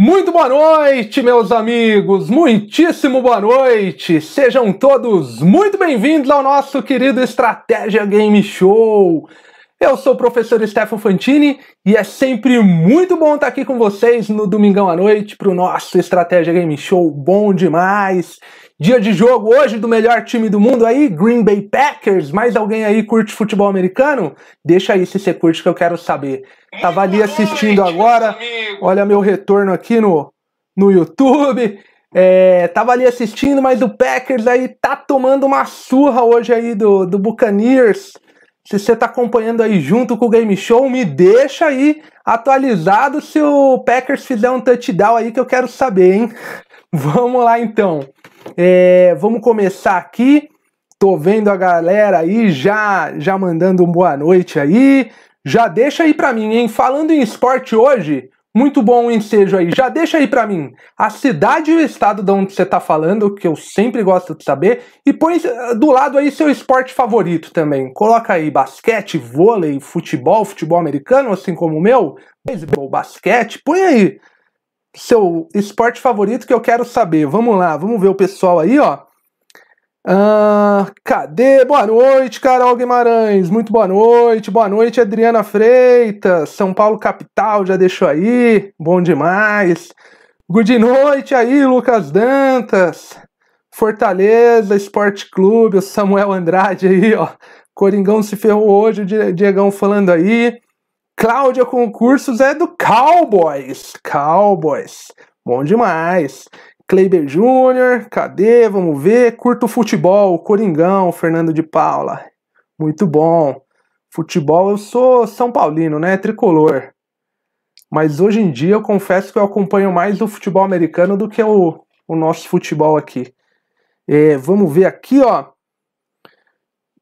Muito boa noite, meus amigos! Muitíssimo boa noite! Sejam todos muito bem-vindos ao nosso querido Estratégia Game Show! Eu sou o professor Stefano Fantini e é sempre muito bom estar aqui com vocês no domingão à noite para o nosso Estratégia Game Show. Bom demais! Dia de jogo hoje do melhor time do mundo aí, Green Bay Packers. Mais alguém aí curte futebol americano? Deixa aí se você curte que eu quero saber. Tava ali assistindo agora. Olha meu retorno aqui no, no YouTube. É, tava ali assistindo, mas o Packers aí tá tomando uma surra hoje aí do, do Buccaneers. Se você está acompanhando aí junto com o Game Show, me deixa aí atualizado se o Packers fizer um touchdown aí que eu quero saber, hein? Vamos lá então. É, vamos começar aqui. Tô vendo a galera aí já já mandando um boa noite aí. Já deixa aí para mim, hein? Falando em esporte hoje, muito bom o ensejo aí. Já deixa aí para mim a cidade e o estado de onde você tá falando, que eu sempre gosto de saber, e põe eh, do lado aí seu esporte favorito também. Coloca aí basquete, vôlei, futebol, futebol americano, assim como o meu, beisebol, basquete, põe aí seu esporte favorito que eu quero saber. Vamos lá, vamos ver o pessoal aí, ó. Ah, cadê? Boa noite, Carol Guimarães. Muito boa noite. Boa noite, Adriana Freitas. São Paulo capital, já deixou aí. Bom demais. Good noite aí, Lucas Dantas. Fortaleza Esporte Clube, o Samuel Andrade aí, ó. Coringão se ferrou hoje, o Diegão falando aí. Cláudia Concursos é do Cowboys. Cowboys. Bom demais. Kleiber Júnior, cadê? Vamos ver. Curto futebol, Coringão, Fernando de Paula. Muito bom. Futebol, eu sou São Paulino, né? Tricolor. Mas hoje em dia eu confesso que eu acompanho mais o futebol americano do que o, o nosso futebol aqui. É, vamos ver aqui, ó.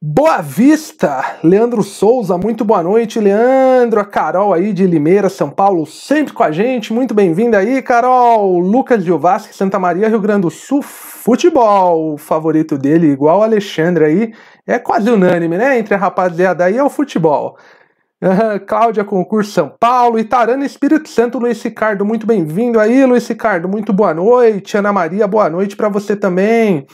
Boa Vista, Leandro Souza, muito boa noite, Leandro, a Carol aí de Limeira, São Paulo, sempre com a gente, muito bem-vinda aí, Carol, Lucas Gilvasque, Santa Maria, Rio Grande do Sul, futebol, o favorito dele, igual o Alexandre aí, é quase unânime, né, entre a rapaziada aí é o futebol. Uhum, Cláudia Concurso São Paulo, Itarana Espírito Santo, Luiz Ricardo, muito bem-vindo aí, Luiz Ricardo, muito boa noite, Ana Maria, boa noite para você também.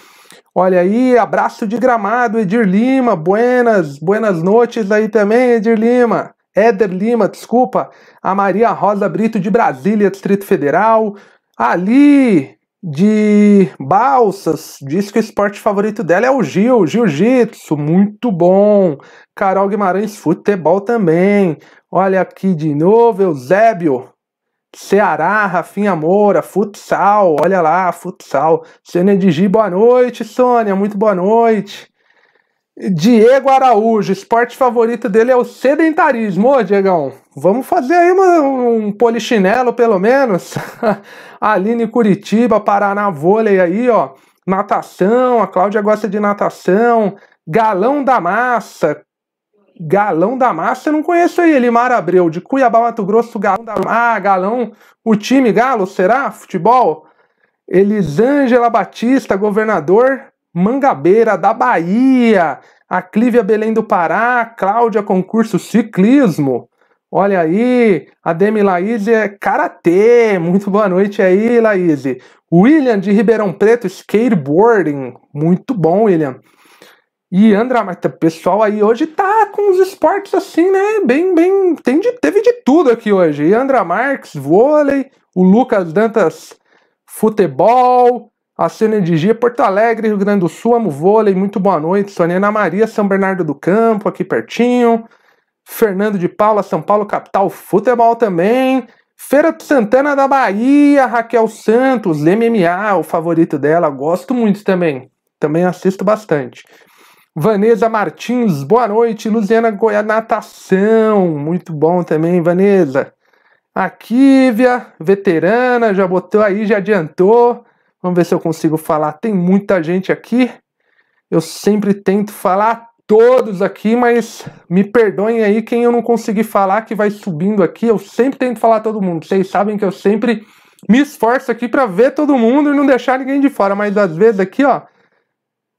Olha aí, abraço de gramado, Edir Lima, buenas, buenas noites aí também, Edir Lima. Éder Lima, desculpa, a Maria Rosa Brito de Brasília, Distrito Federal. Ali de Balsas, diz que o esporte favorito dela é o Gil, Jiu-Jitsu, muito bom. Carol Guimarães, futebol também. Olha aqui de novo, Eusébio, Ceará, Rafinha Moura, futsal, olha lá, futsal. Sônia Digi, boa noite, Sônia, muito boa noite. Diego Araújo, esporte favorito dele é o sedentarismo. Ô, Diegão, vamos fazer aí uma, um polichinelo, pelo menos. Aline Curitiba, Paraná Vôlei aí, ó. Natação, a Cláudia gosta de natação. Galão da Massa, Galão da Massa, eu não conheço aí, Elimar Abreu, de Cuiabá, Mato Grosso, Galão da Ah, Galão, o time Galo, será? Futebol? Elisângela Batista, governador, Mangabeira, da Bahia, a Clívia Belém do Pará, Cláudia, concurso ciclismo. Olha aí, a Demi Laís é karatê. Muito boa noite aí, Laís. William de Ribeirão Preto, skateboarding. Muito bom, William. E André, mas o pessoal aí hoje tá com os esportes assim, né? Bem, bem. Tem de, teve de tudo aqui hoje. E André Marques, vôlei, o Lucas Dantas, futebol, a Cena de Gia, Porto Alegre, Rio Grande do Sul, amo vôlei, muito boa noite. Sonia Ana Maria, São Bernardo do Campo, aqui pertinho. Fernando de Paula, São Paulo, capital, futebol também. Feira de Santana da Bahia, Raquel Santos, MMA, o favorito dela, gosto muito também. Também assisto bastante. Vanessa Martins, boa noite. Luziana Goiás, natação, muito bom também, Vanessa. Kívia, veterana, já botou aí, já adiantou. Vamos ver se eu consigo falar. Tem muita gente aqui. Eu sempre tento falar todos aqui, mas me perdoem aí quem eu não consegui falar que vai subindo aqui. Eu sempre tento falar todo mundo. Vocês sabem que eu sempre me esforço aqui para ver todo mundo e não deixar ninguém de fora, mas às vezes aqui, ó,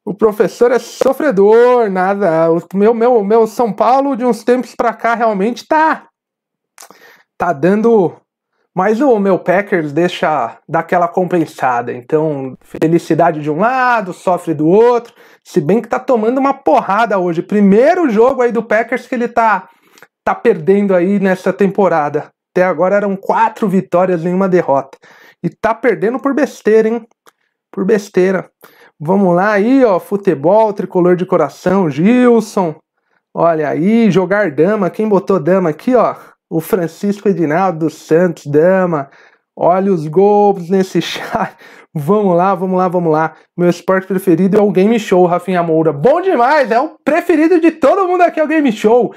o professor é sofredor, nada. O meu, meu, meu São Paulo de uns tempos para cá realmente tá tá dando mas o meu Packers deixa daquela compensada. Então, felicidade de um lado, sofre do outro. Se bem que tá tomando uma porrada hoje. Primeiro jogo aí do Packers que ele tá tá perdendo aí nessa temporada. Até agora eram quatro vitórias, uma derrota. E tá perdendo por besteira, hein? Por besteira. Vamos lá aí, ó, futebol, tricolor de coração, Gilson. Olha aí, jogar dama, quem botou dama aqui, ó? O Francisco Edinaldo dos Santos, dama. Olha os gols nesse chat. Vamos lá, vamos lá, vamos lá. Meu esporte preferido é o Game Show, Rafinha Moura. Bom demais, é o preferido de todo mundo aqui, é o Game Show.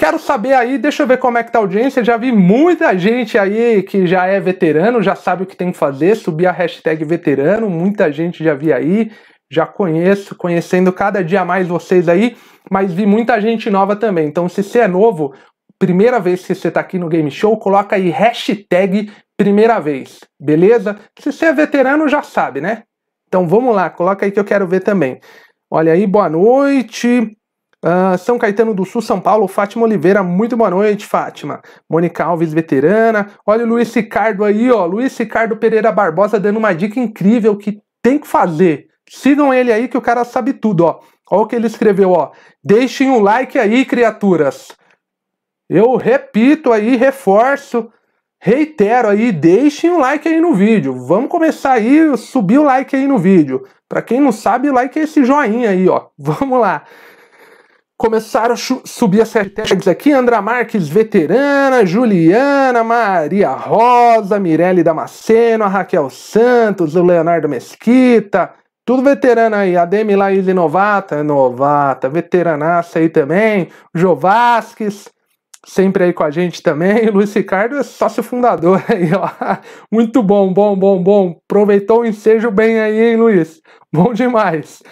Quero saber aí, deixa eu ver como é que tá a audiência. Já vi muita gente aí que já é veterano, já sabe o que tem que fazer, subir a hashtag veterano, muita gente já vi aí, já conheço, conhecendo cada dia mais vocês aí, mas vi muita gente nova também. Então, se você é novo, primeira vez que você está aqui no Game Show, coloca aí hashtag primeira vez, beleza? Se você é veterano, já sabe, né? Então vamos lá, coloca aí que eu quero ver também. Olha aí, boa noite. Uh, São Caetano do Sul, São Paulo, Fátima Oliveira, muito boa noite, Fátima. Mônica Alves, veterana. Olha o Luiz Ricardo aí, ó. Luiz Ricardo Pereira Barbosa dando uma dica incrível que tem que fazer. Sigam ele aí que o cara sabe tudo, ó. Olha o que ele escreveu, ó. Deixem um like aí, criaturas. Eu repito aí, reforço, reitero aí, deixem um like aí no vídeo. Vamos começar aí, subir o like aí no vídeo. Para quem não sabe, like é esse joinha aí, ó. Vamos lá começaram a subir as hashtags aqui, Andra Marques, veterana, Juliana, Maria Rosa, Mirelle Damasceno, a Raquel Santos, o Leonardo Mesquita, tudo veterana aí, a Demi Laís Novata, novata, veteranaça aí também, Jô Vasques, sempre aí com a gente também, Luiz Ricardo é sócio fundador aí, ó, muito bom, bom, bom, bom, aproveitou o ensejo bem aí, hein, Luiz, bom demais.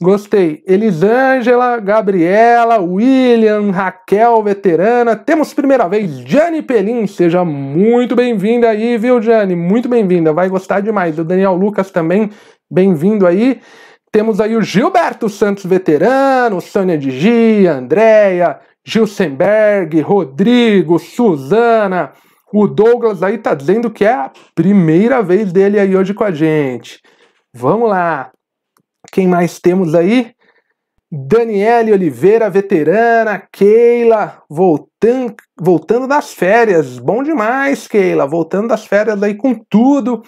Gostei. Elisângela, Gabriela, William, Raquel, veterana. Temos primeira vez Jane Pelim. Seja muito bem-vinda aí, viu, Jane? Muito bem-vinda. Vai gostar demais. O Daniel Lucas também, bem-vindo aí. Temos aí o Gilberto Santos, veterano, Sônia Digi, Andréia, Gilsenberg, Rodrigo, Suzana. O Douglas aí tá dizendo que é a primeira vez dele aí hoje com a gente. Vamos lá quem mais temos aí? Daniele Oliveira, veterana, Keila, voltando, voltando das férias. Bom demais, Keila, voltando das férias aí com tudo.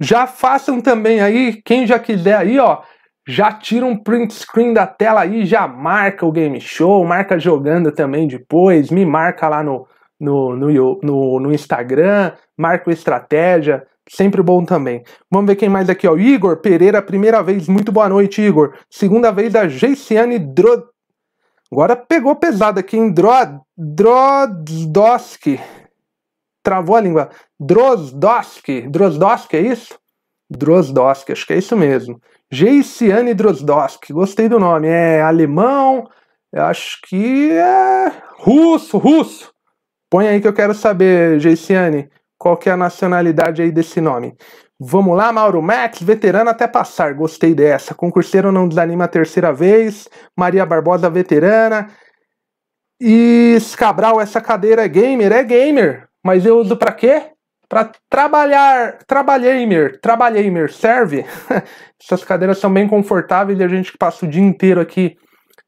Já façam também aí, quem já quiser aí, ó, já tira um print screen da tela aí, já marca o game show, marca jogando também depois, me marca lá no, no, no, no, no Instagram, marca o Estratégia, Sempre bom também. Vamos ver quem mais aqui, ó. Igor Pereira, primeira vez. Muito boa noite, Igor. Segunda vez da Geiciane Drod... Agora pegou pesado aqui, em Drod... Drodoski. Travou a língua. Drozdoski. Drozdoski, é isso? Drozdoski, acho que é isso mesmo. Geiciane Drozdoski. Gostei do nome. É alemão... Eu acho que é russo, russo. Põe aí que eu quero saber, Geiciane qual que é a nacionalidade aí desse nome. Vamos lá, Mauro Max, veterano até passar, gostei dessa. Concurseiro não desanima a terceira vez. Maria Barbosa, veterana. E Cabral, essa cadeira é gamer, é gamer, mas eu uso para quê? Para trabalhar, trabalhamer, trabalhamer, serve? Essas cadeiras são bem confortáveis e a gente que passa o dia inteiro aqui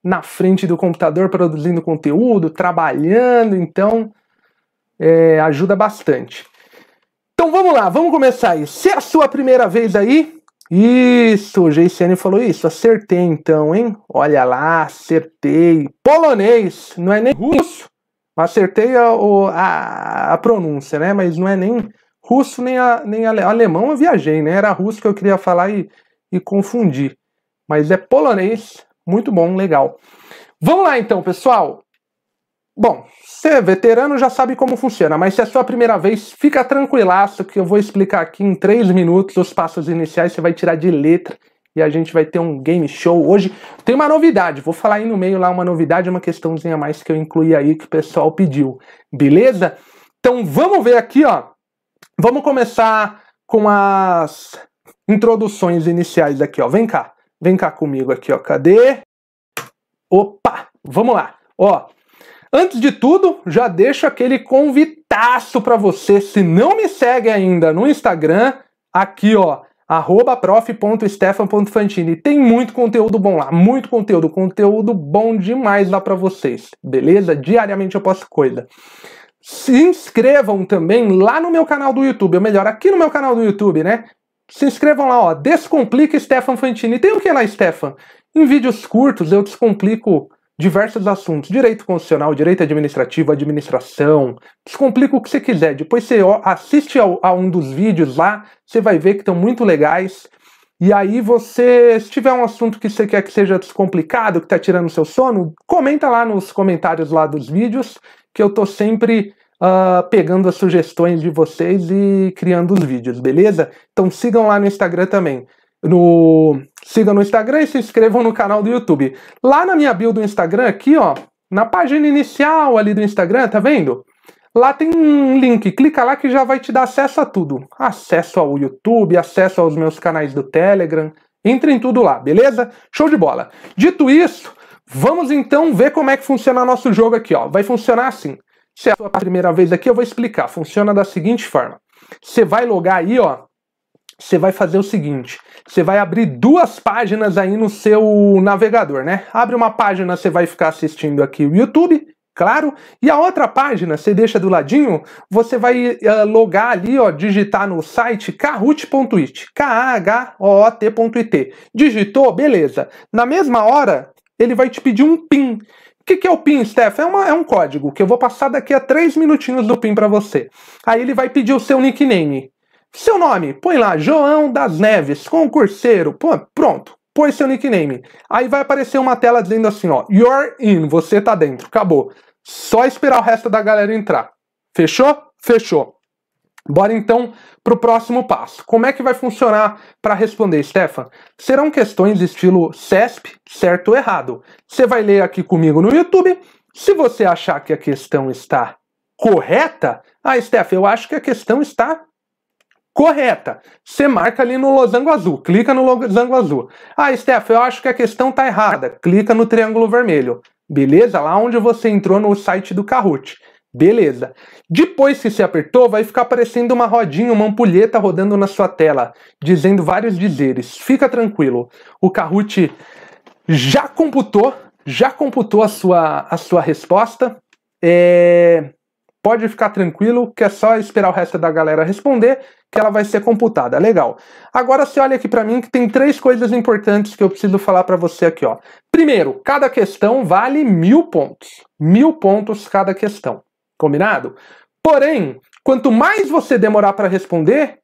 na frente do computador produzindo conteúdo, trabalhando, então é, ajuda bastante. Então vamos lá, vamos começar aí. Se é a sua primeira vez aí, isso, o GCN falou isso, acertei então, hein? Olha lá, acertei. Polonês, não é nem russo, acertei a, a, a pronúncia, né? Mas não é nem russo nem, a, nem ale... alemão eu viajei, né? Era russo que eu queria falar e, e confundi. Mas é polonês, muito bom, legal. Vamos lá então, pessoal. Bom, você é veterano, já sabe como funciona, mas se é sua primeira vez, fica tranquilaço que eu vou explicar aqui em 3 minutos os passos iniciais, você vai tirar de letra e a gente vai ter um game show hoje. Tem uma novidade, vou falar aí no meio lá uma novidade, uma questãozinha a mais que eu incluí aí que o pessoal pediu, beleza? Então vamos ver aqui, ó. Vamos começar com as introduções iniciais aqui, ó. Vem cá, vem cá comigo aqui, ó. Cadê? Opa, vamos lá. Ó, Antes de tudo, já deixo aquele convitaço para você, se não me segue ainda no Instagram, aqui ó, arroba prof.stefan.fantini. Tem muito conteúdo bom lá, muito conteúdo, conteúdo bom demais lá para vocês, beleza? Diariamente eu posto coisa. Se inscrevam também lá no meu canal do YouTube, ou melhor, aqui no meu canal do YouTube, né? Se inscrevam lá, ó, Descomplica Stefan Fantini. Tem o que lá, Stefan? Em vídeos curtos eu descomplico diversos assuntos: direito constitucional, direito administrativo, administração. Descomplica o que você quiser. Depois você assiste ao, a um dos vídeos lá, você vai ver que estão muito legais. E aí você, se tiver um assunto que você quer que seja descomplicado, que está tirando seu sono, comenta lá nos comentários lá dos vídeos, que eu estou sempre uh, pegando as sugestões de vocês e criando os vídeos, beleza? Então sigam lá no Instagram também no sigam no Instagram e se inscrevam no canal do YouTube. Lá na minha bio do Instagram aqui, ó, na página inicial ali do Instagram, tá vendo? Lá tem um link, clica lá que já vai te dar acesso a tudo. Acesso ao YouTube, acesso aos meus canais do Telegram, entre em tudo lá, beleza? Show de bola. Dito isso, vamos então ver como é que funciona nosso jogo aqui, ó. Vai funcionar assim. Se é a sua primeira vez aqui, eu vou explicar. Funciona da seguinte forma. Você vai logar aí, ó, você vai fazer o seguinte: você vai abrir duas páginas aí no seu navegador, né? Abre uma página, você vai ficar assistindo aqui o YouTube, claro, e a outra página, você deixa do ladinho, você vai uh, logar ali, ó, digitar no site kahoot.it, K-A-H-O-O-T.it. Digitou, beleza. Na mesma hora, ele vai te pedir um PIN. O que, que é o PIN, Steph? É, uma, é, um código que eu vou passar daqui a três minutinhos do PIN para você. Aí ele vai pedir o seu nickname. Seu nome, põe lá, João das Neves, concurseiro, pô, pronto, põe seu nickname. Aí vai aparecer uma tela dizendo assim, ó, you're in, você tá dentro, acabou. Só esperar o resto da galera entrar. Fechou? Fechou. Bora então para o próximo passo. Como é que vai funcionar para responder, Stefan? Serão questões estilo CESP, certo ou errado. Você vai ler aqui comigo no YouTube. Se você achar que a questão está correta, ah, Stefan, eu acho que a questão está correta. Você marca ali no losango azul, clica no losango azul. Ah, Steph, eu acho que a questão tá errada. Clica no triângulo vermelho. Beleza? Lá onde você entrou no site do Kahoot. Beleza. Depois que se apertou, vai ficar aparecendo uma rodinha, uma ampulheta rodando na sua tela, dizendo vários dizeres. Fica tranquilo. O Kahoot já computou, já computou a sua, a sua resposta. É pode ficar tranquilo que é só esperar o resto da galera responder que ela vai ser computada. Legal. Agora você olha aqui para mim que tem três coisas importantes que eu preciso falar para você aqui. Ó. Primeiro, cada questão vale mil pontos. Mil pontos cada questão. Combinado? Porém, quanto mais você demorar para responder,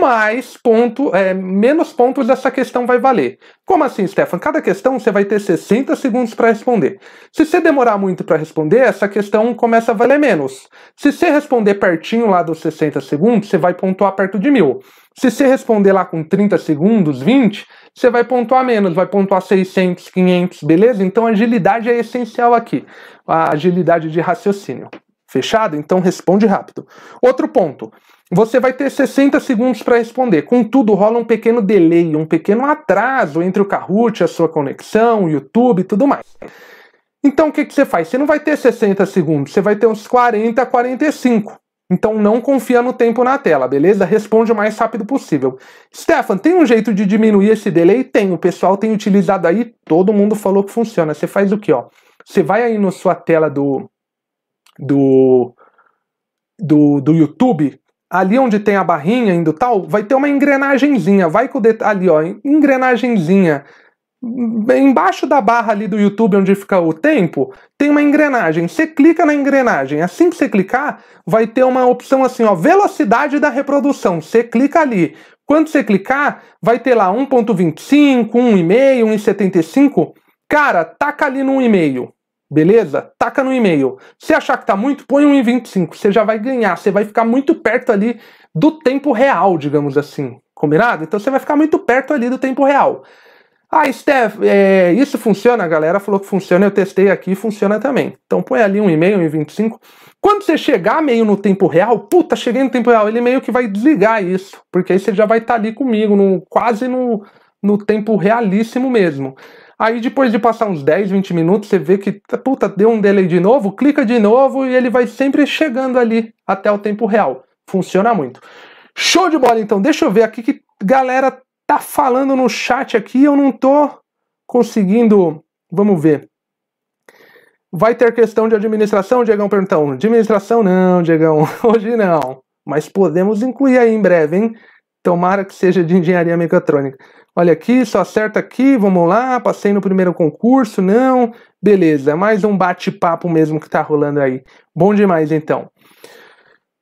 mais ponto, é, menos pontos essa questão vai valer. Como assim, Stefan? Cada questão você vai ter 60 segundos para responder. Se você demorar muito para responder, essa questão começa a valer menos. Se você responder pertinho lá dos 60 segundos, você vai pontuar perto de mil. Se você responder lá com 30 segundos, 20, você vai pontuar menos, vai pontuar 600, 500, beleza? Então agilidade é essencial aqui, a agilidade de raciocínio. Fechado? Então responde rápido. Outro ponto. Você vai ter 60 segundos para responder. Contudo, rola um pequeno delay, um pequeno atraso entre o Kahoot, a sua conexão, o YouTube e tudo mais. Então, o que, que você faz? Você não vai ter 60 segundos, você vai ter uns 40, 45. Então, não confia no tempo na tela, beleza? Responde o mais rápido possível. Stefan, tem um jeito de diminuir esse delay? Tem, o pessoal tem utilizado aí, todo mundo falou que funciona. Você faz o que, ó? Você vai aí na sua tela do, do, do, do YouTube, ali onde tem a barrinha indo tal, vai ter uma engrenagemzinha, vai com o ali ó, engrenagemzinha. Embaixo da barra ali do YouTube onde fica o tempo, tem uma engrenagem. Você clica na engrenagem. Assim que você clicar, vai ter uma opção assim, ó, velocidade da reprodução. Você clica ali. Quando você clicar, vai ter lá 1.25, 1,5, 1,75. Cara, taca ali no e Beleza? Taca no e-mail. Se achar que tá muito, põe um em 25. Você já vai ganhar. Você vai ficar muito perto ali do tempo real, digamos assim. Combinado? Então você vai ficar muito perto ali do tempo real. Ah, Steph, é, isso funciona? A galera falou que funciona, eu testei aqui funciona também. Então põe ali um e-mail em 25. Quando você chegar meio no tempo real, puta, cheguei no tempo real, ele meio que vai desligar isso. Porque aí você já vai estar tá ali comigo, no, quase no, no tempo realíssimo mesmo. Aí depois de passar uns 10, 20 minutos, você vê que, puta, deu um delay de novo, clica de novo e ele vai sempre chegando ali até o tempo real. Funciona muito. Show de bola, então. Deixa eu ver aqui que galera tá falando no chat aqui, eu não tô conseguindo. Vamos ver. Vai ter questão de administração, Diegão perguntou. Administração não, Diegão, hoje não. Mas podemos incluir aí em breve, hein? Tomara que seja de engenharia mecatrônica. Olha aqui, só acerta aqui, vamos lá, passei no primeiro concurso, não. Beleza, é mais um bate-papo mesmo que tá rolando aí. Bom demais então.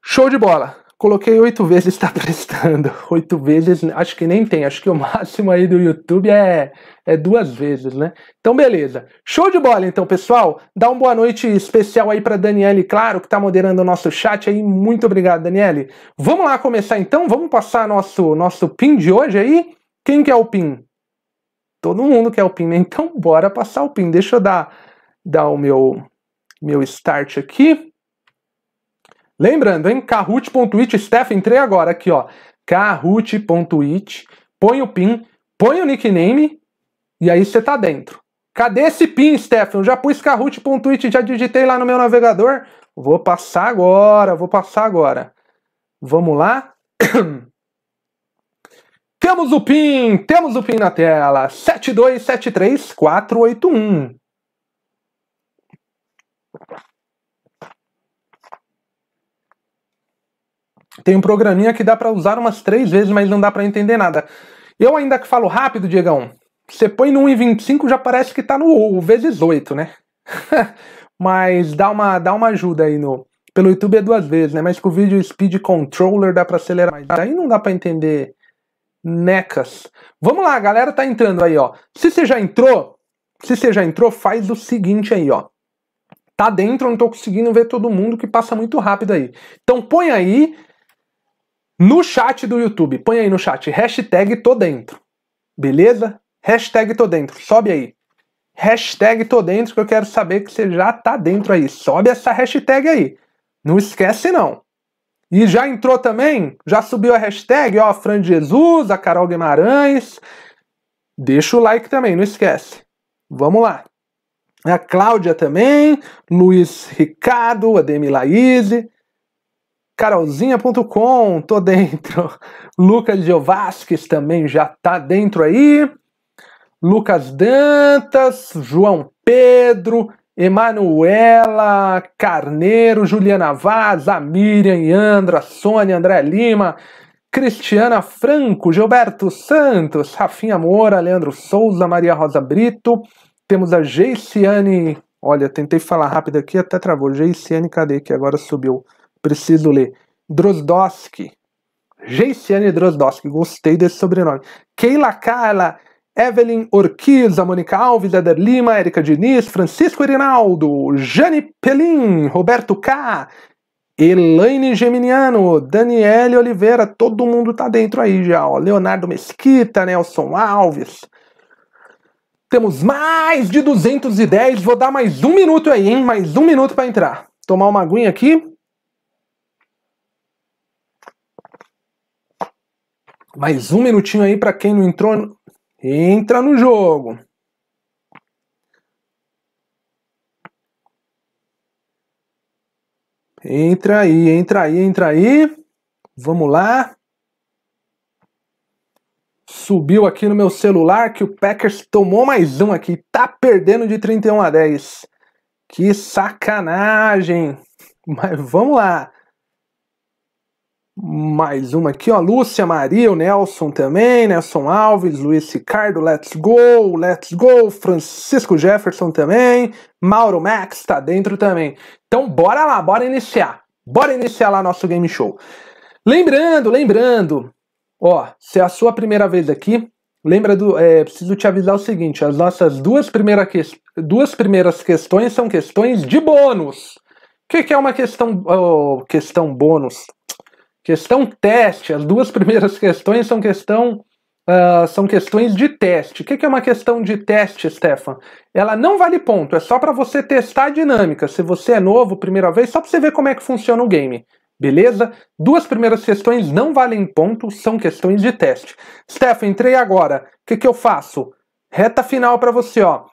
Show de bola. Coloquei oito vezes está prestando. Oito vezes, acho que nem tem, acho que o máximo aí do YouTube é, é duas vezes, né? Então beleza. Show de bola então, pessoal. Dá uma boa noite especial aí para Daniele Claro, que tá moderando o nosso chat aí. Muito obrigado, Daniele. Vamos lá começar então, vamos passar nosso nosso pin de hoje aí. Quem quer o PIN? Todo mundo quer o PIN, né? Então bora passar o PIN. Deixa eu dar, dar o meu, meu start aqui. Lembrando, hein? Kahoot.it, Steph, entrei agora aqui, ó. Kahoot.it, põe o PIN, põe o nickname e aí você tá dentro. Cadê esse PIN, Steph? Eu já pus Kahoot.it, já digitei lá no meu navegador. Vou passar agora, vou passar agora. Vamos lá. Temos o PIN, temos o PIN na tela. 7273481. Tem um programinha que dá para usar umas três vezes, mas não dá para entender nada. Eu ainda que falo rápido, Diegão. Você põe no 1,25 já parece que tá no vezes 8, né? mas dá uma, dá uma ajuda aí no. Pelo YouTube é duas vezes, né? Mas com o vídeo Speed Controller dá para acelerar mais. Aí não dá para entender necas. Vamos lá, a galera tá entrando aí, ó. Se você já entrou, se você já entrou, faz o seguinte aí, ó. Tá dentro, eu não tô conseguindo ver todo mundo que passa muito rápido aí. Então põe aí no chat do YouTube, põe aí no chat, hashtag tô dentro. Beleza? Hashtag tô dentro, sobe aí. Hashtag tô dentro que eu quero saber que você já tá dentro aí. Sobe essa hashtag aí. Não esquece não. E já entrou também, já subiu a hashtag, ó, Fran Jesus, a Carol Guimarães. Deixa o like também, não esquece. Vamos lá. A Cláudia também, Luiz Ricardo, Ademir Laís, Carolzinha.com, tô dentro. Lucas Giovasques também já tá dentro aí. Lucas Dantas, João Pedro, Emanuela Carneiro, Juliana Vaz, a Miriam Yandra, Sônia, André Lima, Cristiana Franco, Gilberto Santos, Rafinha Moura, Leandro Souza, Maria Rosa Brito, temos a Geiciane, olha, tentei falar rápido aqui, até travou, Geiciane, cadê que agora subiu, preciso ler, Drozdowski, Geiciane Drozdowski. gostei desse sobrenome, Keila Carla, Evelyn Orquiz, a Mônica Alves, Eder Lima, Erika Diniz, Francisco Irinaldo, Jane Pelim, Roberto K, Elaine Geminiano, Daniele Oliveira, todo mundo tá dentro aí já, ó. Leonardo Mesquita, Nelson Alves. Temos mais de 210, vou dar mais um minuto aí, hein? Mais um minuto para entrar. Tomar uma aguinha aqui. Mais um minutinho aí para quem não entrou Entra no jogo. Entra aí, entra aí, entra aí. Vamos lá. Subiu aqui no meu celular que o Packers tomou mais um aqui. Tá perdendo de 31 a 10. Que sacanagem. Mas vamos lá. Mais uma aqui, ó. Lúcia Maria, o Nelson também, Nelson Alves, Luiz Ricardo, let's go, let's go, Francisco Jefferson também, Mauro Max tá dentro também. Então bora lá, bora iniciar. Bora iniciar lá nosso game show. Lembrando, lembrando, ó, se é a sua primeira vez aqui, lembra do. É, preciso te avisar o seguinte: as nossas duas, primeira que, duas primeiras questões são questões de bônus. O que, que é uma questão, oh, questão bônus? Questão teste, as duas primeiras questões são questão uh, são questões de teste. O que é uma questão de teste, Stefan? Ela não vale ponto, é só para você testar a dinâmica. Se você é novo, primeira vez, só para você ver como é que funciona o game. Beleza? Duas primeiras questões não valem ponto, são questões de teste. Stefan, entrei agora. O que, que eu faço? Reta final para você, ó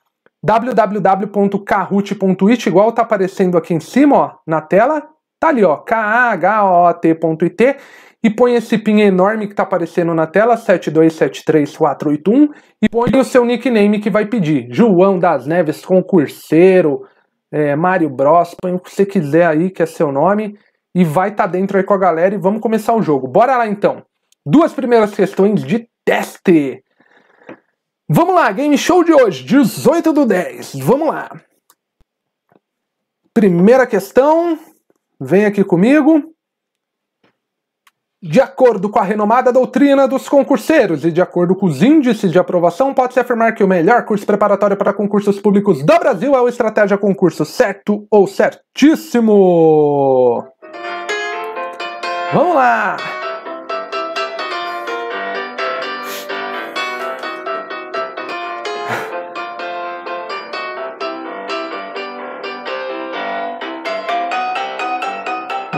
www.kahoot.it, igual tá aparecendo aqui em cima, ó, na tela. Tá ali, ó, k a h o t it e põe esse pin enorme que tá aparecendo na tela, 7273481, e põe o seu nickname que vai pedir. João das Neves, concurseiro, é, Mário Bros, põe o que você quiser aí, que é seu nome, e vai estar tá dentro aí com a galera e vamos começar o jogo. Bora lá então. Duas primeiras questões de teste. Vamos lá, game show de hoje, 18 do 10. Vamos lá. Primeira questão. Vem aqui comigo. De acordo com a renomada doutrina dos concurseiros e de acordo com os índices de aprovação, pode-se afirmar que o melhor curso preparatório para concursos públicos do Brasil é o Estratégia Concurso, certo ou certíssimo? Vamos lá!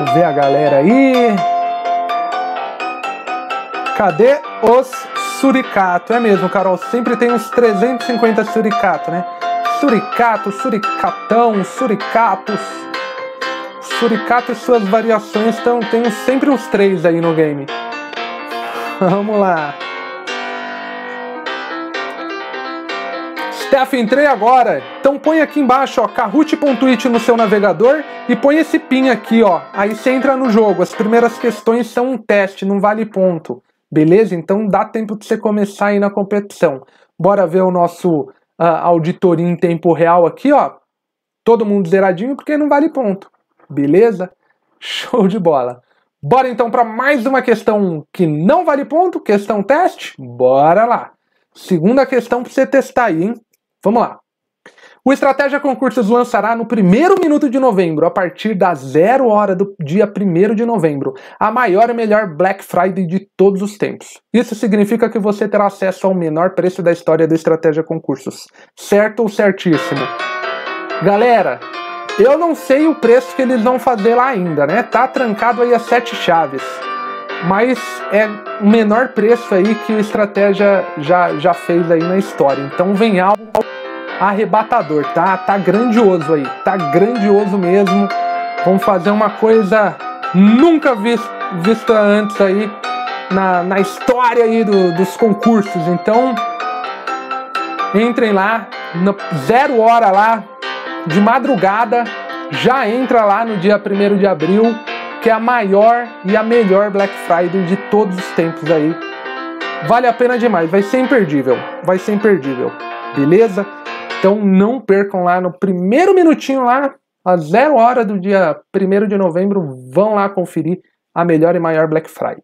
Vamos ver a galera aí. Cadê os suricato? É mesmo, Carol, sempre tem uns 350 suricato, né? Suricato, suricatão, suricatos. Suricato e suas variações estão, tem sempre uns três aí no game. Vamos lá. Steph, entrei agora. Então põe aqui embaixo, ó, kahoot.it no seu navegador e põe esse pin aqui, ó. Aí você entra no jogo. As primeiras questões são um teste, não vale ponto. Beleza? Então dá tempo de você começar aí na competição. Bora ver o nosso uh, em tempo real aqui, ó. Todo mundo zeradinho porque não vale ponto. Beleza? Show de bola. Bora então para mais uma questão que não vale ponto, questão teste? Bora lá. Segunda questão para você testar aí, hein? Vamos lá. O Estratégia Concursos lançará no primeiro minuto de novembro, a partir da zero hora do dia 1 de novembro, a maior e melhor Black Friday de todos os tempos. Isso significa que você terá acesso ao menor preço da história do Estratégia Concursos. Certo ou certíssimo? Galera, eu não sei o preço que eles vão fazer lá ainda, né? Tá trancado aí as sete chaves. Mas é o menor preço aí que o Estratégia já, já fez aí na história. Então vem algo arrebatador, tá? Tá grandioso aí, tá grandioso mesmo. Vamos fazer uma coisa nunca vista antes aí na, na história aí do, dos concursos. Então, entrem lá, zero hora lá, de madrugada, já entra lá no dia 1 de abril, que é a maior e a melhor Black Friday de todos os tempos aí. Vale a pena demais, vai ser imperdível, vai ser imperdível, beleza? Então não percam lá no primeiro minutinho lá, às zero hora do dia 1 de novembro, vão lá conferir a melhor e maior Black Friday.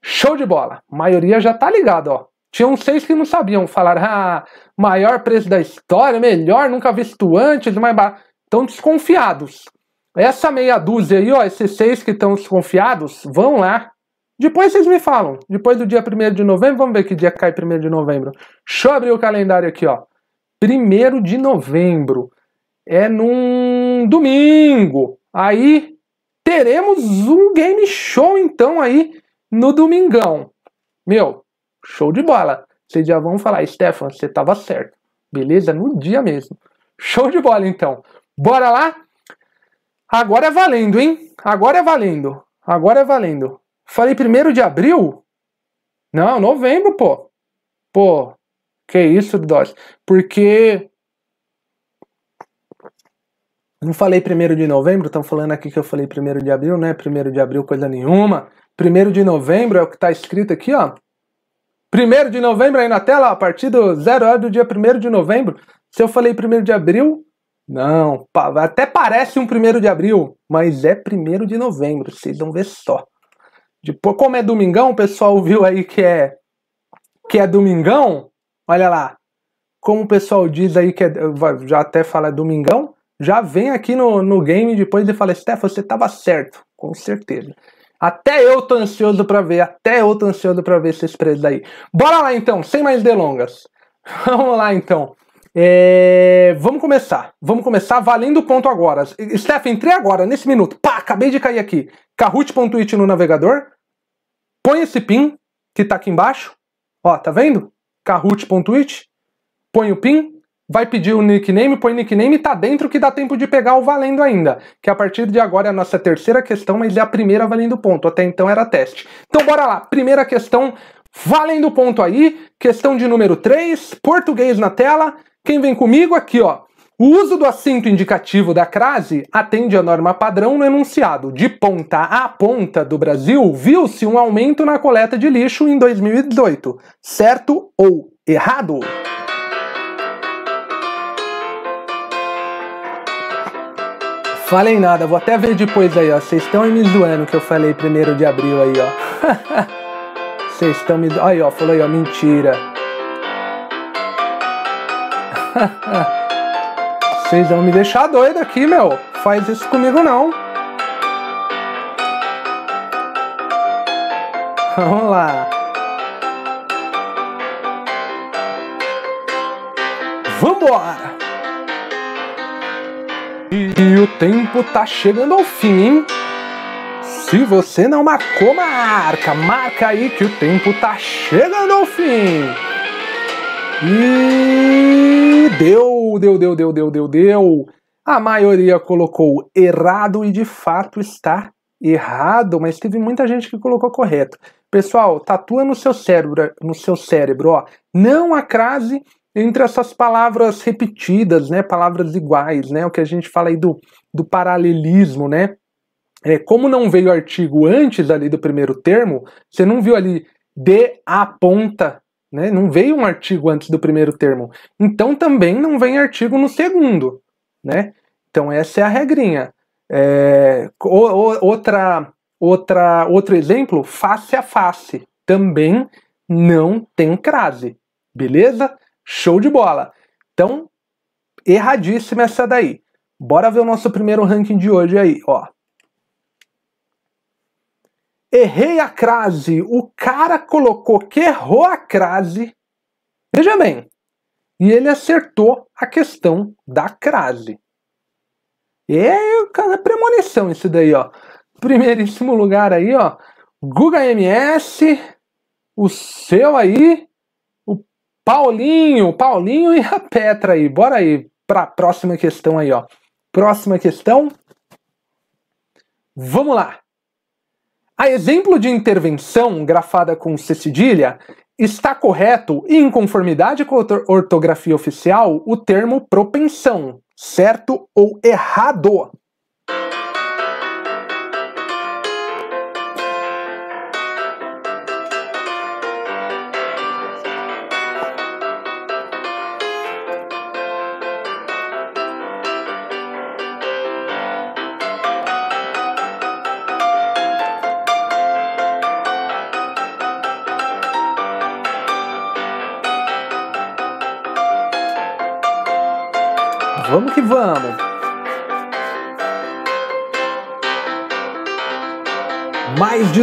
Show de bola! A maioria já tá ligada, ó. tinha uns seis que não sabiam, falar ah, maior preço da história, melhor, nunca visto antes, mas Estão desconfiados. Essa meia dúzia aí, ó, esses seis que estão desconfiados, vão lá. Depois vocês me falam. Depois do dia 1 de novembro, vamos ver que dia cai 1 de novembro. Deixa eu abrir o calendário aqui, ó. 1 de novembro. É num domingo. Aí teremos um game show então aí no domingão. Meu, show de bola. Vocês já vão falar, Stefan, você tava certo. Beleza? No dia mesmo. Show de bola então. Bora lá? Agora é valendo, hein? Agora é valendo. Agora é valendo. Falei primeiro de abril? Não, novembro, pô. Pô, que isso, Dós? Porque. Não falei primeiro de novembro, estão falando aqui que eu falei primeiro de abril, né? Primeiro de abril, coisa nenhuma. Primeiro de novembro é o que está escrito aqui, ó. Primeiro de novembro aí na tela, a partir do zero hora do dia primeiro de novembro. Se eu falei primeiro de abril, não, até parece um primeiro de abril, mas é primeiro de novembro, vocês vão ver só. Depois, como é domingão, o pessoal viu aí que é que é domingão, Olha lá. Como o pessoal diz aí, que é, já até fala domingão, já vem aqui no, no game depois e fala: Stefan, você estava certo, com certeza. Até eu tô ansioso para ver, até eu tô ansioso para ver esses presos aí. Bora lá então, sem mais delongas. vamos lá então. É... Vamos começar. Vamos começar valendo o ponto agora. Steph, entrei agora, nesse minuto. Pá, acabei de cair aqui. Kahoot.it no navegador. Põe esse pin que tá aqui embaixo. Ó, tá vendo? kahoot.it, põe o PIN, vai pedir o nickname, põe nickname e tá dentro que dá tempo de pegar o valendo ainda. Que a partir de agora é a nossa terceira questão, mas é a primeira valendo ponto. Até então era teste. Então bora lá, primeira questão valendo ponto aí. Questão de número 3, português na tela. Quem vem comigo aqui, ó. O uso do acento indicativo da crase atende à norma padrão no enunciado. De ponta a ponta do Brasil, viu-se um aumento na coleta de lixo em 2018. Certo ou errado? Falei nada, vou até ver depois aí, ó. Vocês estão me zoando que eu falei primeiro de abril aí, ó. Vocês estão me. Aí, ó, falou aí, ó, mentira. Vocês vão me deixar doido aqui, meu. Faz isso comigo não. Vamos lá. Vambora! E o tempo tá chegando ao fim, hein? Se você não marcou, marca! Marca aí que o tempo tá chegando ao fim! E deu, deu, deu, deu, deu, deu, deu. A maioria colocou errado e de fato está errado, mas teve muita gente que colocou correto. Pessoal, tatua no seu cérebro, no seu cérebro, ó, não a crase entre essas palavras repetidas, né, palavras iguais, né, o que a gente fala aí do, do paralelismo, né, é, como não veio artigo antes ali do primeiro termo, você não viu ali de a ponta né? Não veio um artigo antes do primeiro termo. Então também não vem artigo no segundo. Né? Então essa é a regrinha. É, outra, outra, outro exemplo, face a face. Também não tem crase. Beleza? Show de bola. Então, erradíssima essa daí. Bora ver o nosso primeiro ranking de hoje aí, ó errei a crase, o cara colocou que errou a crase. Veja bem, e ele acertou a questão da crase. E é, cara, é premonição isso daí, ó. Primeiríssimo lugar aí, ó. Guga MS, o seu aí, o Paulinho, Paulinho e a Petra aí. Bora aí para a próxima questão aí, ó. Próxima questão. Vamos lá. A exemplo de intervenção grafada com C cedilha, está correto e em conformidade com a ortografia oficial o termo propensão, certo ou errado?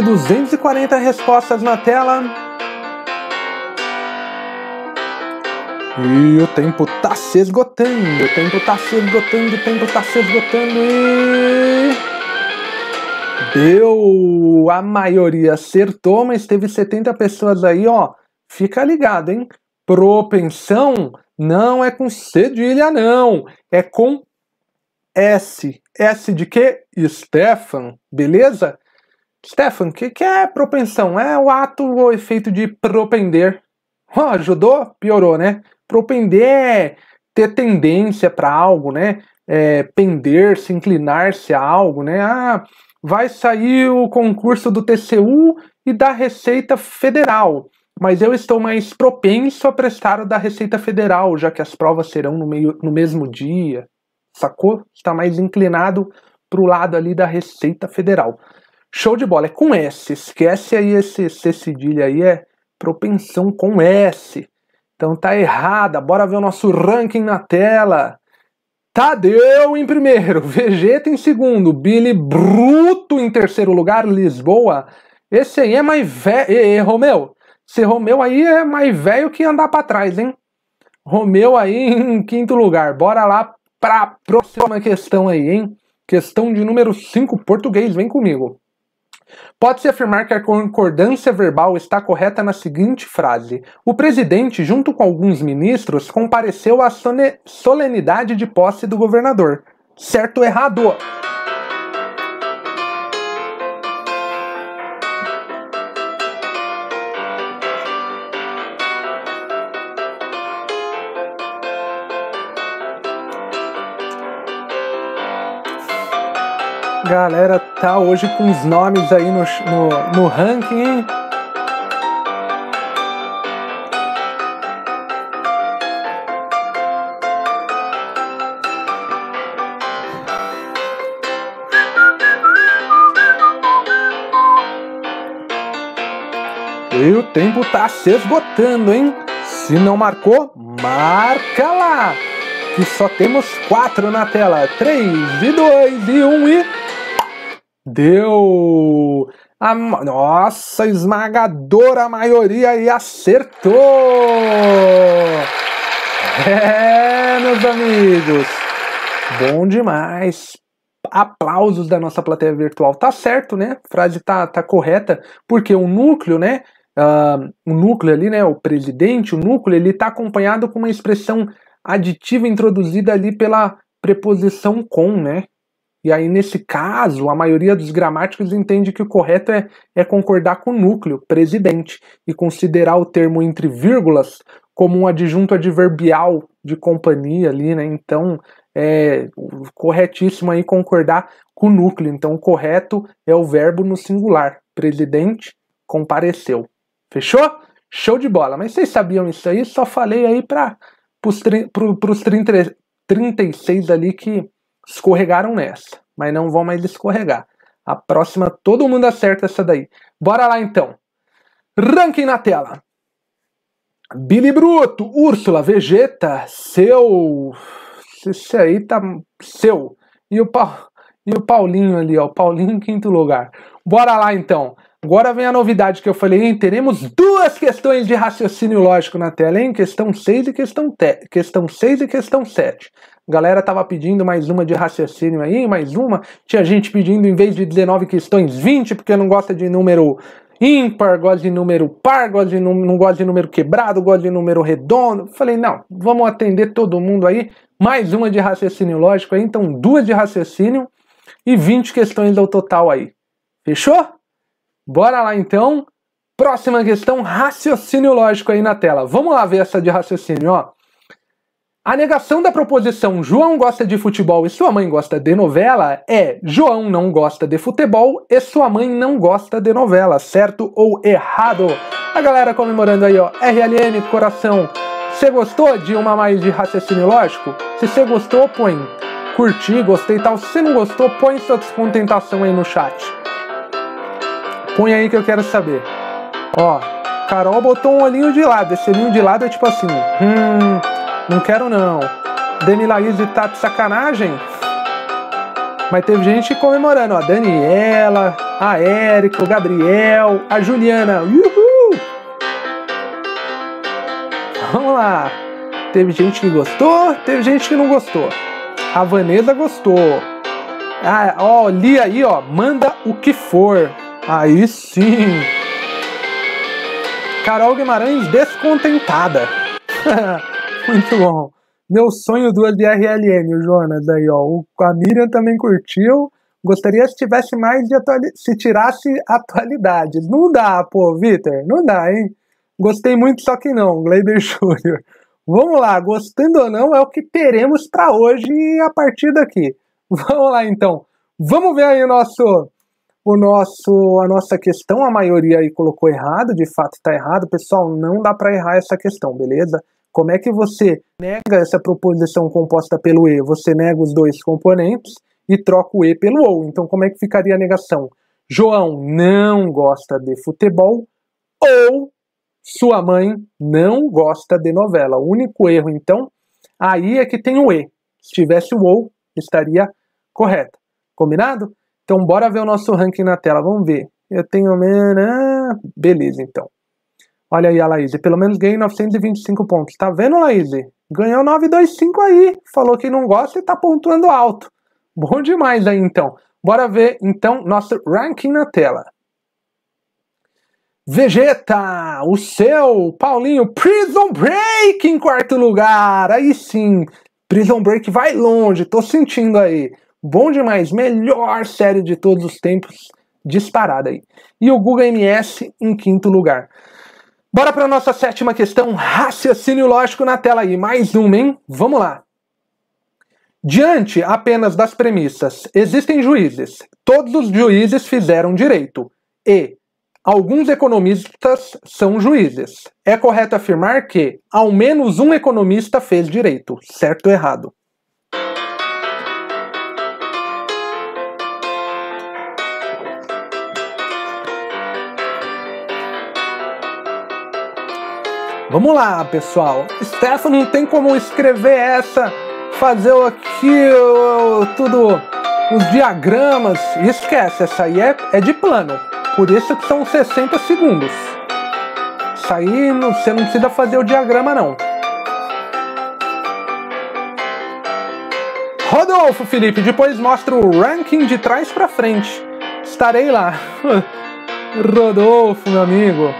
240 respostas na tela. E o tempo tá se esgotando, o tempo tá se esgotando, o tempo tá se esgotando e. Deu! A maioria acertou, mas teve 70 pessoas aí, ó. Fica ligado, hein? Propensão não é com cedilha, não. É com S. S de quê? Stefan, beleza? Stefan, o que, que é propensão? É o ato ou efeito de propender. Oh, ajudou? Piorou, né? Propender é ter tendência para algo, né? É, pender, se inclinar-se a algo, né? Ah, vai sair o concurso do TCU e da Receita Federal, mas eu estou mais propenso a prestar o da Receita Federal, já que as provas serão no, meio, no mesmo dia, sacou? Está mais inclinado para o lado ali da Receita Federal. Show de bola, é com S. É Esquece aí esse C cedilha aí, é propensão com S. Então tá errada. Bora ver o nosso ranking na tela. Tadeu em primeiro, Vegeta em segundo, Billy Bruto em terceiro lugar, Lisboa. Esse aí é mais velho. Romeu, esse Romeu aí é mais velho que andar para trás, hein? Romeu aí em quinto lugar. Bora lá pra próxima questão aí, hein? Questão de número 5, português, vem comigo. Pode-se afirmar que a concordância verbal está correta na seguinte frase: O presidente, junto com alguns ministros, compareceu à solenidade de posse do governador. Certo ou errado? Galera, tá hoje com os nomes aí no, no, no ranking, hein? E o tempo tá se esgotando, hein? Se não marcou, marca lá! Que só temos quatro na tela. Três e dois e um e. Deu! A, nossa, esmagadora maioria e acertou! É, meus amigos! Bom demais! Aplausos da nossa plateia virtual. Tá certo, né? A frase tá, tá correta, porque o núcleo, né? Uh, o núcleo ali, né? O presidente, o núcleo, ele tá acompanhado com uma expressão aditiva introduzida ali pela preposição com, né? E aí, nesse caso, a maioria dos gramáticos entende que o correto é, é concordar com o núcleo, presidente, e considerar o termo entre vírgulas como um adjunto adverbial de companhia ali, né? Então, é corretíssimo aí concordar com o núcleo. Então, o correto é o verbo no singular. Presidente compareceu. Fechou? Show de bola. Mas vocês sabiam isso aí? Só falei aí para os 36 ali que escorregaram nessa, mas não vão mais escorregar. A próxima todo mundo acerta essa daí. Bora lá então. Ranking na tela. Billy Bruto, Úrsula, Vegeta, seu. Esse aí tá. Seu. E o, pa... e o Paulinho ali, ó. O Paulinho em quinto lugar. Bora lá então. Agora vem a novidade que eu falei, hein? Teremos duas questões de raciocínio lógico na tela, hein? Questão 6 e questão, te... questão 6 e questão 7. Galera tava pedindo mais uma de raciocínio aí, mais uma. Tinha gente pedindo, em vez de 19 questões, 20, porque não gosta de número ímpar, gosta de número par, gosta de não gosta de número quebrado, gosta de número redondo. Falei, não, vamos atender todo mundo aí. Mais uma de raciocínio lógico aí, então duas de raciocínio e 20 questões ao total aí. Fechou? Bora lá então. Próxima questão, raciocínio lógico aí na tela. Vamos lá ver essa de raciocínio, ó. A negação da proposição João gosta de futebol e sua mãe gosta de novela é João não gosta de futebol e sua mãe não gosta de novela, certo ou errado? A galera comemorando aí, ó, RLM, coração. Você gostou de uma mais de raciocínio lógico? Se você gostou, põe curtir gostei e tal. Se não gostou, põe sua descontentação aí no chat. Põe aí que eu quero saber. Ó, Carol botou um olhinho de lado. Esse olhinho de lado é tipo assim, hum... Não quero não. Dani Laís de Tato tá Sacanagem. Mas teve gente comemorando, ó. A Daniela, a Érica, o Gabriel, a Juliana. Uhul! Vamos lá. Teve gente que gostou, teve gente que não gostou. A Vanessa gostou. Ah, ó, li aí, ó. Manda o que for. Aí sim. Carol Guimarães descontentada. muito bom. Meu sonho do de RLN, o Jonas aí, ó. a Miriam também curtiu. Gostaria se tivesse mais de atualidade. Se tirasse atualidade. Não dá, pô, Vitor. Não dá, hein? Gostei muito, só que não. Gleiber Júnior. Vamos lá, gostando ou não, é o que teremos para hoje e a partir daqui. Vamos lá então. Vamos ver aí o nosso o nosso a nossa questão, a maioria aí colocou errado, de fato está errado. Pessoal, não dá para errar essa questão, beleza? Como é que você nega essa proposição composta pelo E? Você nega os dois componentes e troca o E pelo OU. Então, como é que ficaria a negação? João não gosta de futebol ou sua mãe não gosta de novela. O único erro, então, aí é que tem o E. Se tivesse o OU, estaria correta. Combinado? Então, bora ver o nosso ranking na tela. Vamos ver. Eu tenho. Ah, beleza, então. Olha aí a Laíde, pelo menos ganhei 925 pontos. Tá vendo, Laíde? Ganhou 925 aí. Falou que não gosta e tá pontuando alto. Bom demais aí então. Bora ver então nosso ranking na tela. Vegeta, o seu Paulinho Prison Break em quarto lugar. Aí sim, Prison Break vai longe, tô sentindo aí. Bom demais, melhor série de todos os tempos disparada aí. E o Guga MS em quinto lugar. Bora para nossa sétima questão, raciocínio lógico na tela aí. Mais uma, hein? Vamos lá. Diante apenas das premissas, existem juízes. Todos os juízes fizeram direito. E alguns economistas são juízes. É correto afirmar que ao menos um economista fez direito, certo ou errado? Vamos lá, pessoal. Stefano não tem como escrever essa, fazer aqui uh, tudo os diagramas. Esquece, essa aí é, é de plano. Por isso que são 60 segundos. Isso aí não, você não precisa fazer o diagrama não. Rodolfo Felipe, depois mostra o ranking de trás para frente. Estarei lá. Rodolfo, meu amigo.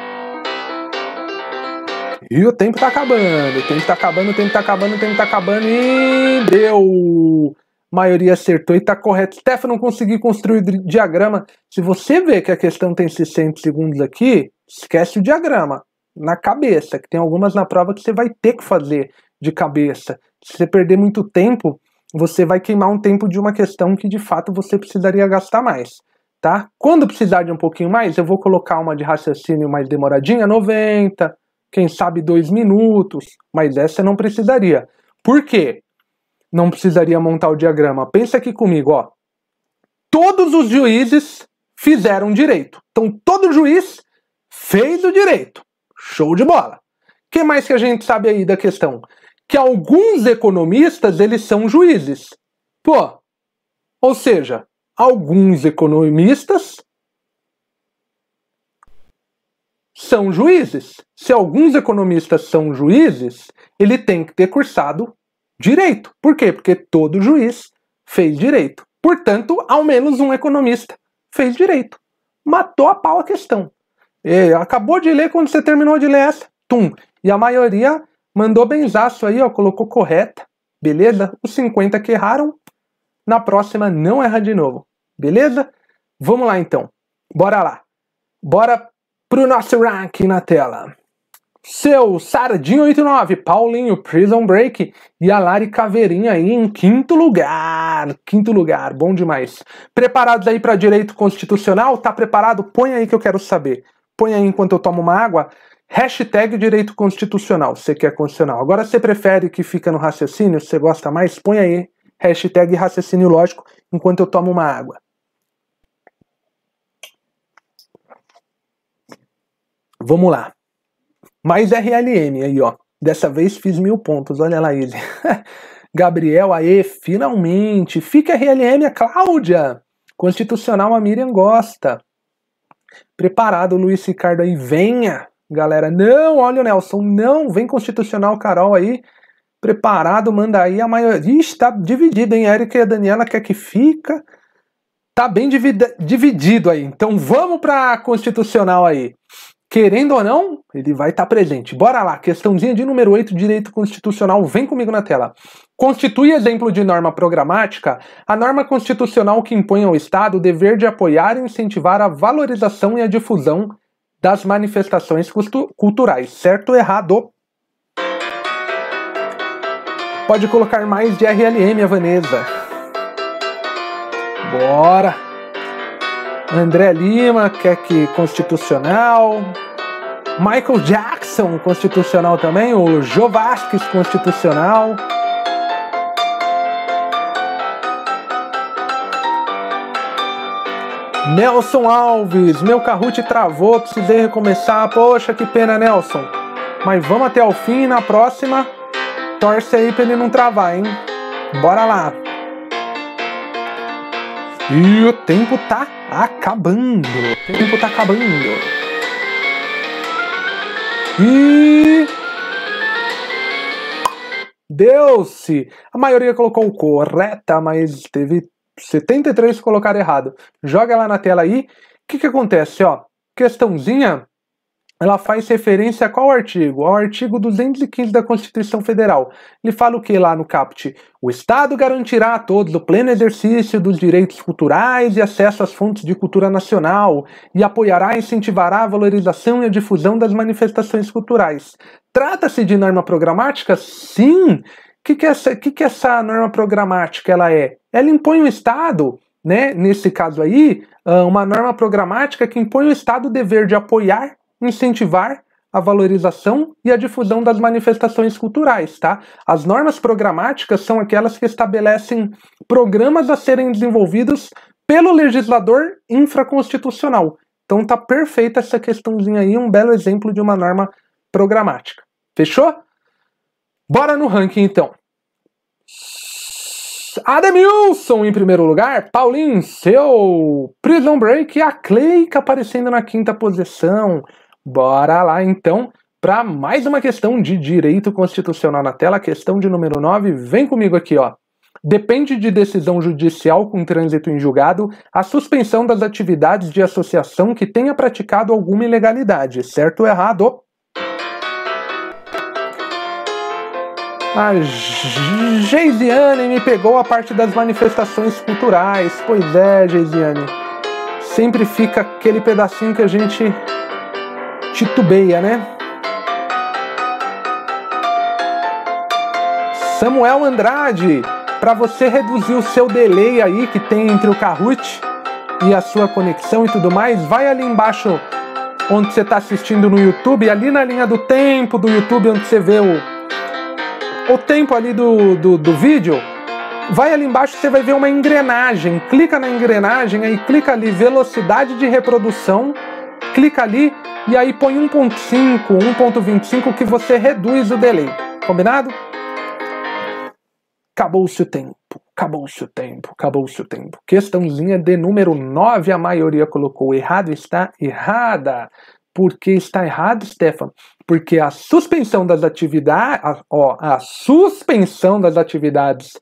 E o tempo tá acabando, o tempo tá acabando, o tempo tá acabando, o tempo tá acabando e deu! A maioria acertou e tá correto. Stefano, não consegui construir o diagrama. Se você vê que a questão tem 60 segundos aqui, esquece o diagrama na cabeça, que tem algumas na prova que você vai ter que fazer de cabeça. Se você perder muito tempo, você vai queimar um tempo de uma questão que de fato você precisaria gastar mais. Tá? Quando precisar de um pouquinho mais, eu vou colocar uma de raciocínio mais demoradinha, 90, quem sabe dois minutos, mas essa não precisaria. Por quê? Não precisaria montar o diagrama. Pensa aqui comigo, ó. Todos os juízes fizeram direito. Então todo juiz fez o direito. Show de bola. O que mais que a gente sabe aí da questão? Que alguns economistas, eles são juízes. Pô, ou seja, alguns economistas são juízes. Se alguns economistas são juízes, ele tem que ter cursado direito. Por quê? Porque todo juiz fez direito. Portanto, ao menos um economista fez direito. Matou a pau a questão. E acabou de ler quando você terminou de ler essa. Tum. E a maioria mandou benzaço aí, ó, colocou correta. Beleza? Os 50 que erraram, na próxima não erra de novo. Beleza? Vamos lá então. Bora lá. Bora para o nosso ranking na tela. Seu Sardinho 89, Paulinho Prison Break e a Lari Caveirinha aí em quinto lugar. Quinto lugar, bom demais. Preparados aí para direito constitucional? Tá preparado? Põe aí que eu quero saber. Põe aí enquanto eu tomo uma água. Hashtag direito constitucional, você quer é constitucional. Agora você prefere que fica no raciocínio? Você gosta mais? Põe aí. Hashtag raciocínio lógico enquanto eu tomo uma água. Vamos lá. Mais RLM aí, ó. Dessa vez fiz mil pontos, olha lá ele. Gabriel, aê, finalmente. Fica RLM, a é Cláudia. Constitucional, a Miriam gosta. Preparado, Luiz Ricardo aí, venha. Galera, não, olha o Nelson, não, vem Constitucional, Carol aí. Preparado, manda aí. A maioria está dividida, hein? A Erika e a Daniela quer que fica. Tá bem dividido aí. Então vamos para Constitucional aí querendo ou não, ele vai estar tá presente. Bora lá, questãozinha de número 8, direito constitucional, vem comigo na tela. Constitui exemplo de norma programática a norma constitucional que impõe ao Estado o dever de apoiar e incentivar a valorização e a difusão das manifestações culturais, certo ou errado? Pode colocar mais de RLM, a Vanessa. Bora! André Lima, é que constitucional. Michael Jackson, constitucional também. O Jô Vasquez, constitucional. Nelson Alves, meu Kahoot travou, precisei recomeçar. Poxa, que pena, Nelson. Mas vamos até o fim e na próxima, torce aí pra ele não travar, hein? Bora lá! E o tempo tá acabando. O tempo tá acabando. E. Deu-se! A maioria colocou correta, mas teve 73 colocaram errado. Joga lá na tela aí. O que, que acontece? Ó, questãozinha ela faz referência a qual artigo? Ao artigo 215 da Constituição Federal. Ele fala o que lá no caput? O Estado garantirá a todos o pleno exercício dos direitos culturais e acesso às fontes de cultura nacional e apoiará e incentivará a valorização e a difusão das manifestações culturais. Trata-se de norma programática? Sim! O que, que, essa, que, que essa norma programática ela é? Ela impõe o Estado né, nesse caso aí, ah, uma norma programática que impõe o Estado o dever de apoiar incentivar a valorização e a difusão das manifestações culturais, tá? As normas programáticas são aquelas que estabelecem programas a serem desenvolvidos pelo legislador infraconstitucional. Então tá perfeita essa questãozinha aí, um belo exemplo de uma norma programática. Fechou? Bora no ranking então. Ademilson em primeiro lugar, Paulinho seu, Prison Break e a Cleica aparecendo na quinta posição. Bora lá então para mais uma questão de direito constitucional na tela, questão de número 9. Vem comigo aqui, ó. Depende de decisão judicial com trânsito em julgado a suspensão das atividades de associação que tenha praticado alguma ilegalidade, certo ou errado? A Geisiane me pegou a parte das manifestações culturais. Pois é, Geisiane. Sempre fica aquele pedacinho que a gente titubeia, né? Samuel Andrade, para você reduzir o seu delay aí que tem entre o Kahoot e a sua conexão e tudo mais, vai ali embaixo onde você está assistindo no YouTube, ali na linha do tempo do YouTube, onde você vê o, o tempo ali do, do, do vídeo, vai ali embaixo você vai ver uma engrenagem. Clica na engrenagem aí, clica ali velocidade de reprodução clica ali e aí põe 1.5, 1.25 que você reduz o delay. Combinado? Acabou-se o tempo, acabou-se o tempo, acabou-se o tempo. Questãozinha de número 9, a maioria colocou errado, está errada. Por que está errado, Stefan? Porque a suspensão das atividades, ó, a suspensão das atividades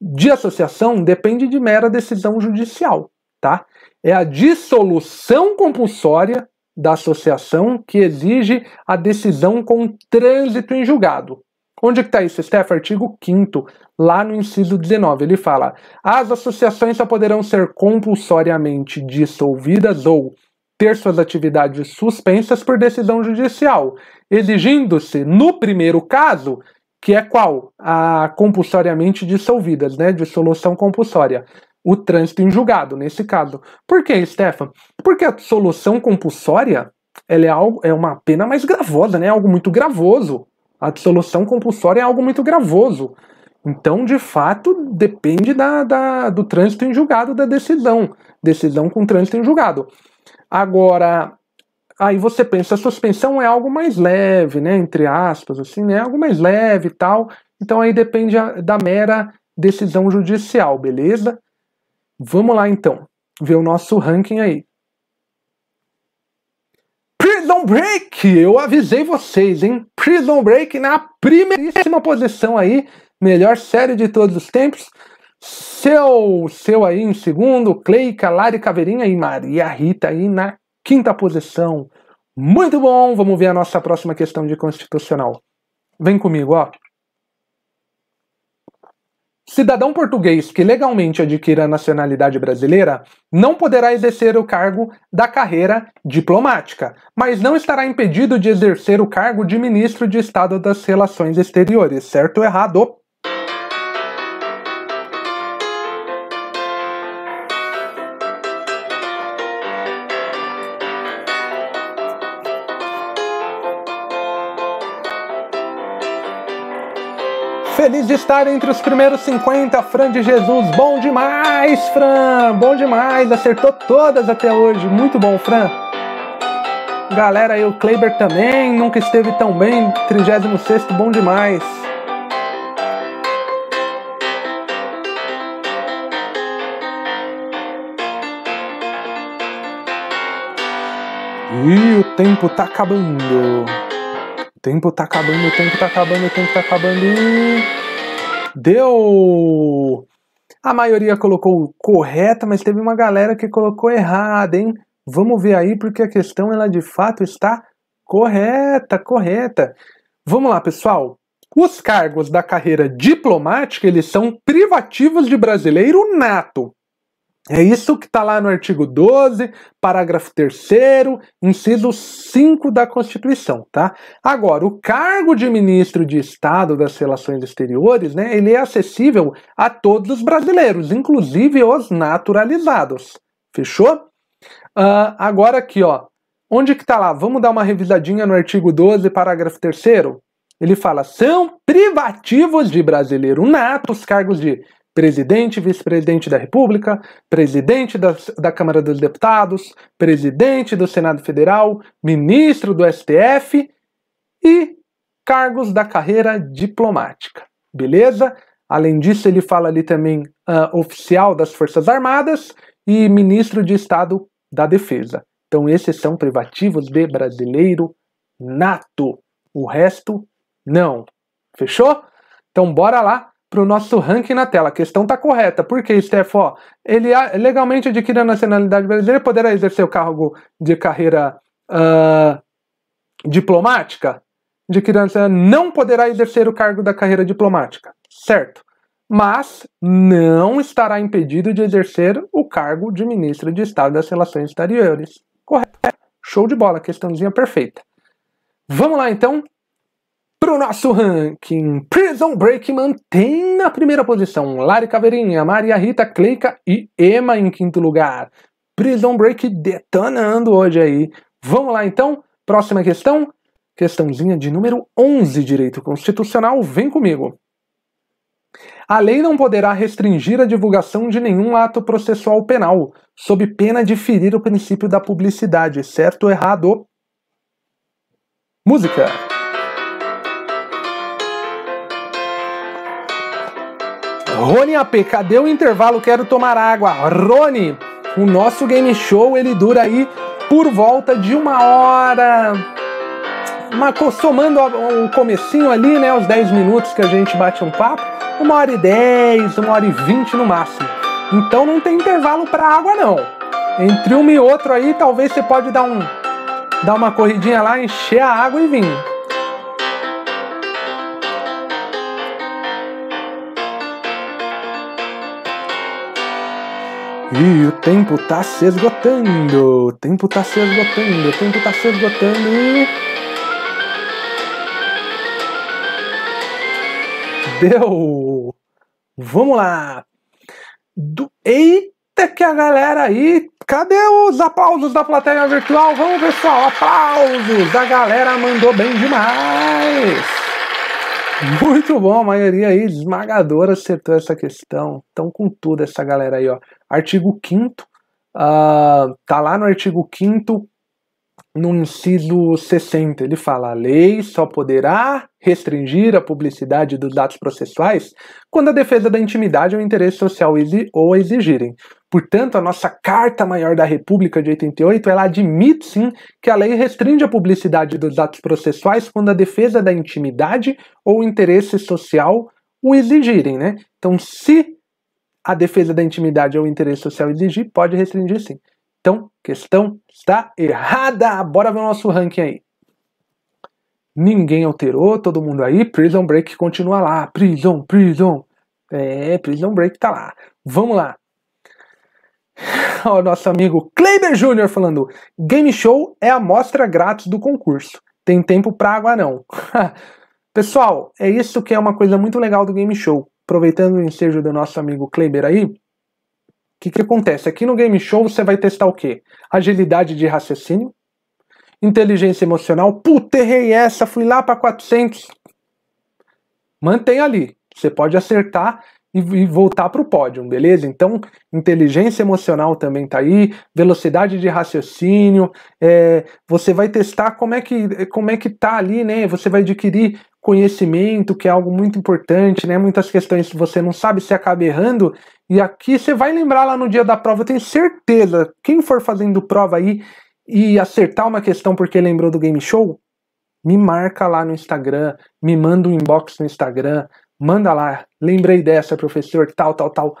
de associação depende de mera decisão judicial tá? É a dissolução compulsória da associação que exige a decisão com trânsito em julgado. Onde é que está isso, Steph? Artigo 5 lá no inciso 19. Ele fala: as associações só poderão ser compulsoriamente dissolvidas ou ter suas atividades suspensas por decisão judicial, exigindo-se, no primeiro caso, que é qual? A compulsoriamente dissolvidas, né? Dissolução compulsória o trânsito em julgado, nesse caso. Por quê, Stefan? Porque a solução compulsória ela é, algo, é uma pena mais gravosa, né? algo muito gravoso. A solução compulsória é algo muito gravoso. Então, de fato, depende da, da, do trânsito em julgado da decisão. Decisão com trânsito em julgado. Agora, aí você pensa, a suspensão é algo mais leve, né? Entre aspas, assim, né? Algo mais leve e tal. Então aí depende da mera decisão judicial, beleza? Vamos lá então, ver o nosso ranking aí. Prison Break! Eu avisei vocês, hein? Prison Break na primeiríssima posição aí, melhor série de todos os tempos. Seu, seu aí em segundo, Cleica, Lari Caveirinha e Maria Rita aí na quinta posição. Muito bom! Vamos ver a nossa próxima questão de constitucional. Vem comigo, ó. Cidadão português que legalmente adquira a nacionalidade brasileira não poderá exercer o cargo da carreira diplomática, mas não estará impedido de exercer o cargo de ministro de Estado das Relações Exteriores, certo ou errado? Feliz de estar entre os primeiros 50, Fran de Jesus. Bom demais, Fran! Bom demais! Acertou todas até hoje. Muito bom, Fran. Galera, eu, Kleber também, nunca esteve tão bem. 36, bom demais. E o tempo tá acabando tempo tá acabando, o tempo tá acabando, o tempo tá acabando. Deu! A maioria colocou correta, mas teve uma galera que colocou errada, hein? Vamos ver aí, porque a questão ela de fato está correta, correta. Vamos lá, pessoal. Os cargos da carreira diplomática, eles são privativos de brasileiro nato. É isso que está lá no artigo 12, parágrafo 3, inciso 5 da Constituição, tá? Agora, o cargo de ministro de Estado das Relações Exteriores, né, ele é acessível a todos os brasileiros, inclusive os naturalizados. Fechou? Uh, agora aqui, ó. Onde que tá lá? Vamos dar uma revisadinha no artigo 12, parágrafo 3 ele fala: são privativos de brasileiro nato os cargos de presidente vice-presidente da República, presidente da, da, Câmara dos Deputados, presidente do Senado Federal, ministro do STF e cargos da carreira diplomática. Beleza? Além disso, ele fala ali também uh, oficial das Forças Armadas e ministro de Estado da Defesa. Então, esses são privativos de brasileiro nato. O resto, não. Fechou? Então, bora lá para o nosso ranking na tela. A questão está correta, porque, Steph, ó, ele legalmente adquire a nacionalidade brasileira e poderá exercer o cargo de carreira uh, diplomática? De criança não poderá exercer o cargo da carreira diplomática, certo? Mas não estará impedido de exercer o cargo de ministro de Estado das Relações Exteriores. Correto? Show de bola, questãozinha perfeita. Vamos lá então para o nosso ranking, Prison Break mantém na primeira posição Lari Caveirinha, Maria Rita Cleica e Emma em quinto lugar. Prison Break detonando hoje aí. Vamos lá então, próxima questão. Questãozinha de número 11, Direito Constitucional, vem comigo. A lei não poderá restringir a divulgação de nenhum ato processual penal, sob pena de ferir o princípio da publicidade, certo ou errado? Música. Rony AP, cadê o intervalo? Quero tomar água. Rony, o nosso game show ele dura aí por volta de uma hora. somando o comecinho ali, né? Os 10 minutos que a gente bate um papo, uma hora e 10, uma hora e 20 no máximo. Então não tem intervalo para água não. Entre um e outro aí, talvez você pode dar um dar uma corridinha lá, encher a água e vir. E o tempo tá se esgotando, o tempo tá se esgotando, o tempo tá se esgotando e... Deu! Vamos lá! Do... Eita que a galera aí... Cadê os aplausos da plateia virtual? Vamos, pessoal! Aplausos! A galera mandou bem demais! Muito bom, a maioria aí esmagadora acertou essa questão. Estão com tudo essa galera aí, ó. Artigo 5 uh, ah, tá lá no artigo 5 no inciso 60, ele fala: a lei só poderá restringir a publicidade dos dados processuais quando a defesa da intimidade ou interesse social exi ou exigirem. Portanto, a nossa Carta Maior da República de 88, ela admite sim que a lei restringe a publicidade dos dados processuais quando a defesa da intimidade ou interesse social o exigirem, né? Então, se a defesa da intimidade é ou interesse social exigir, pode restringir sim. Então, questão está errada. Bora ver o nosso ranking aí. Ninguém alterou, todo mundo aí. Prison Break continua lá. Prison, Prison. É, Prison Break tá lá. Vamos lá. O nosso amigo Kleiber Jr. falando: Game Show é a mostra grátis do concurso. Tem tempo pra água, não. Pessoal, é isso que é uma coisa muito legal do Game Show aproveitando o ensejo do nosso amigo Kleber aí, o que, que acontece? Aqui no Game Show você vai testar o quê? Agilidade de raciocínio, inteligência emocional. Puta, errei essa, fui lá para 400. Mantém ali. Você pode acertar e, voltar para o pódio, beleza? Então, inteligência emocional também tá aí, velocidade de raciocínio, é, você vai testar como é que como é que tá ali, né? Você vai adquirir conhecimento, que é algo muito importante, né? Muitas questões você não sabe, você acaba errando. E aqui você vai lembrar lá no dia da prova, eu tenho certeza. Quem for fazendo prova aí e acertar uma questão porque lembrou do game show, me marca lá no Instagram, me manda um inbox no Instagram, manda lá, lembrei dessa, professor, tal, tal, tal.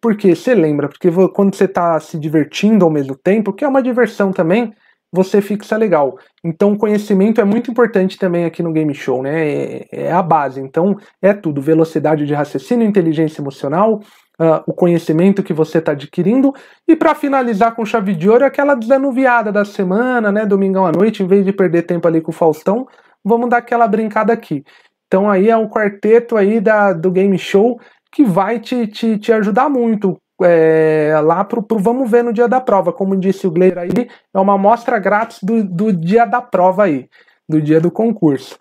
porque você lembra? Porque quando você está se divertindo ao mesmo tempo, que é uma diversão também, você fixa legal. Então, conhecimento é muito importante também aqui no game show, né? É, é a base. Então, é tudo: velocidade de raciocínio, inteligência emocional, uh, o conhecimento que você está adquirindo. E para finalizar com chave de ouro, aquela desanuviada da semana, né? Domingão à noite, em vez de perder tempo ali com o Faustão, vamos dar aquela brincada aqui. Então, aí é o quarteto aí da, do game show que vai te, te, te ajudar muito é, lá pro, pro Vamos Ver no dia da prova. Como disse o Gleider aí, é uma amostra grátis do, do dia da prova aí, do dia do concurso.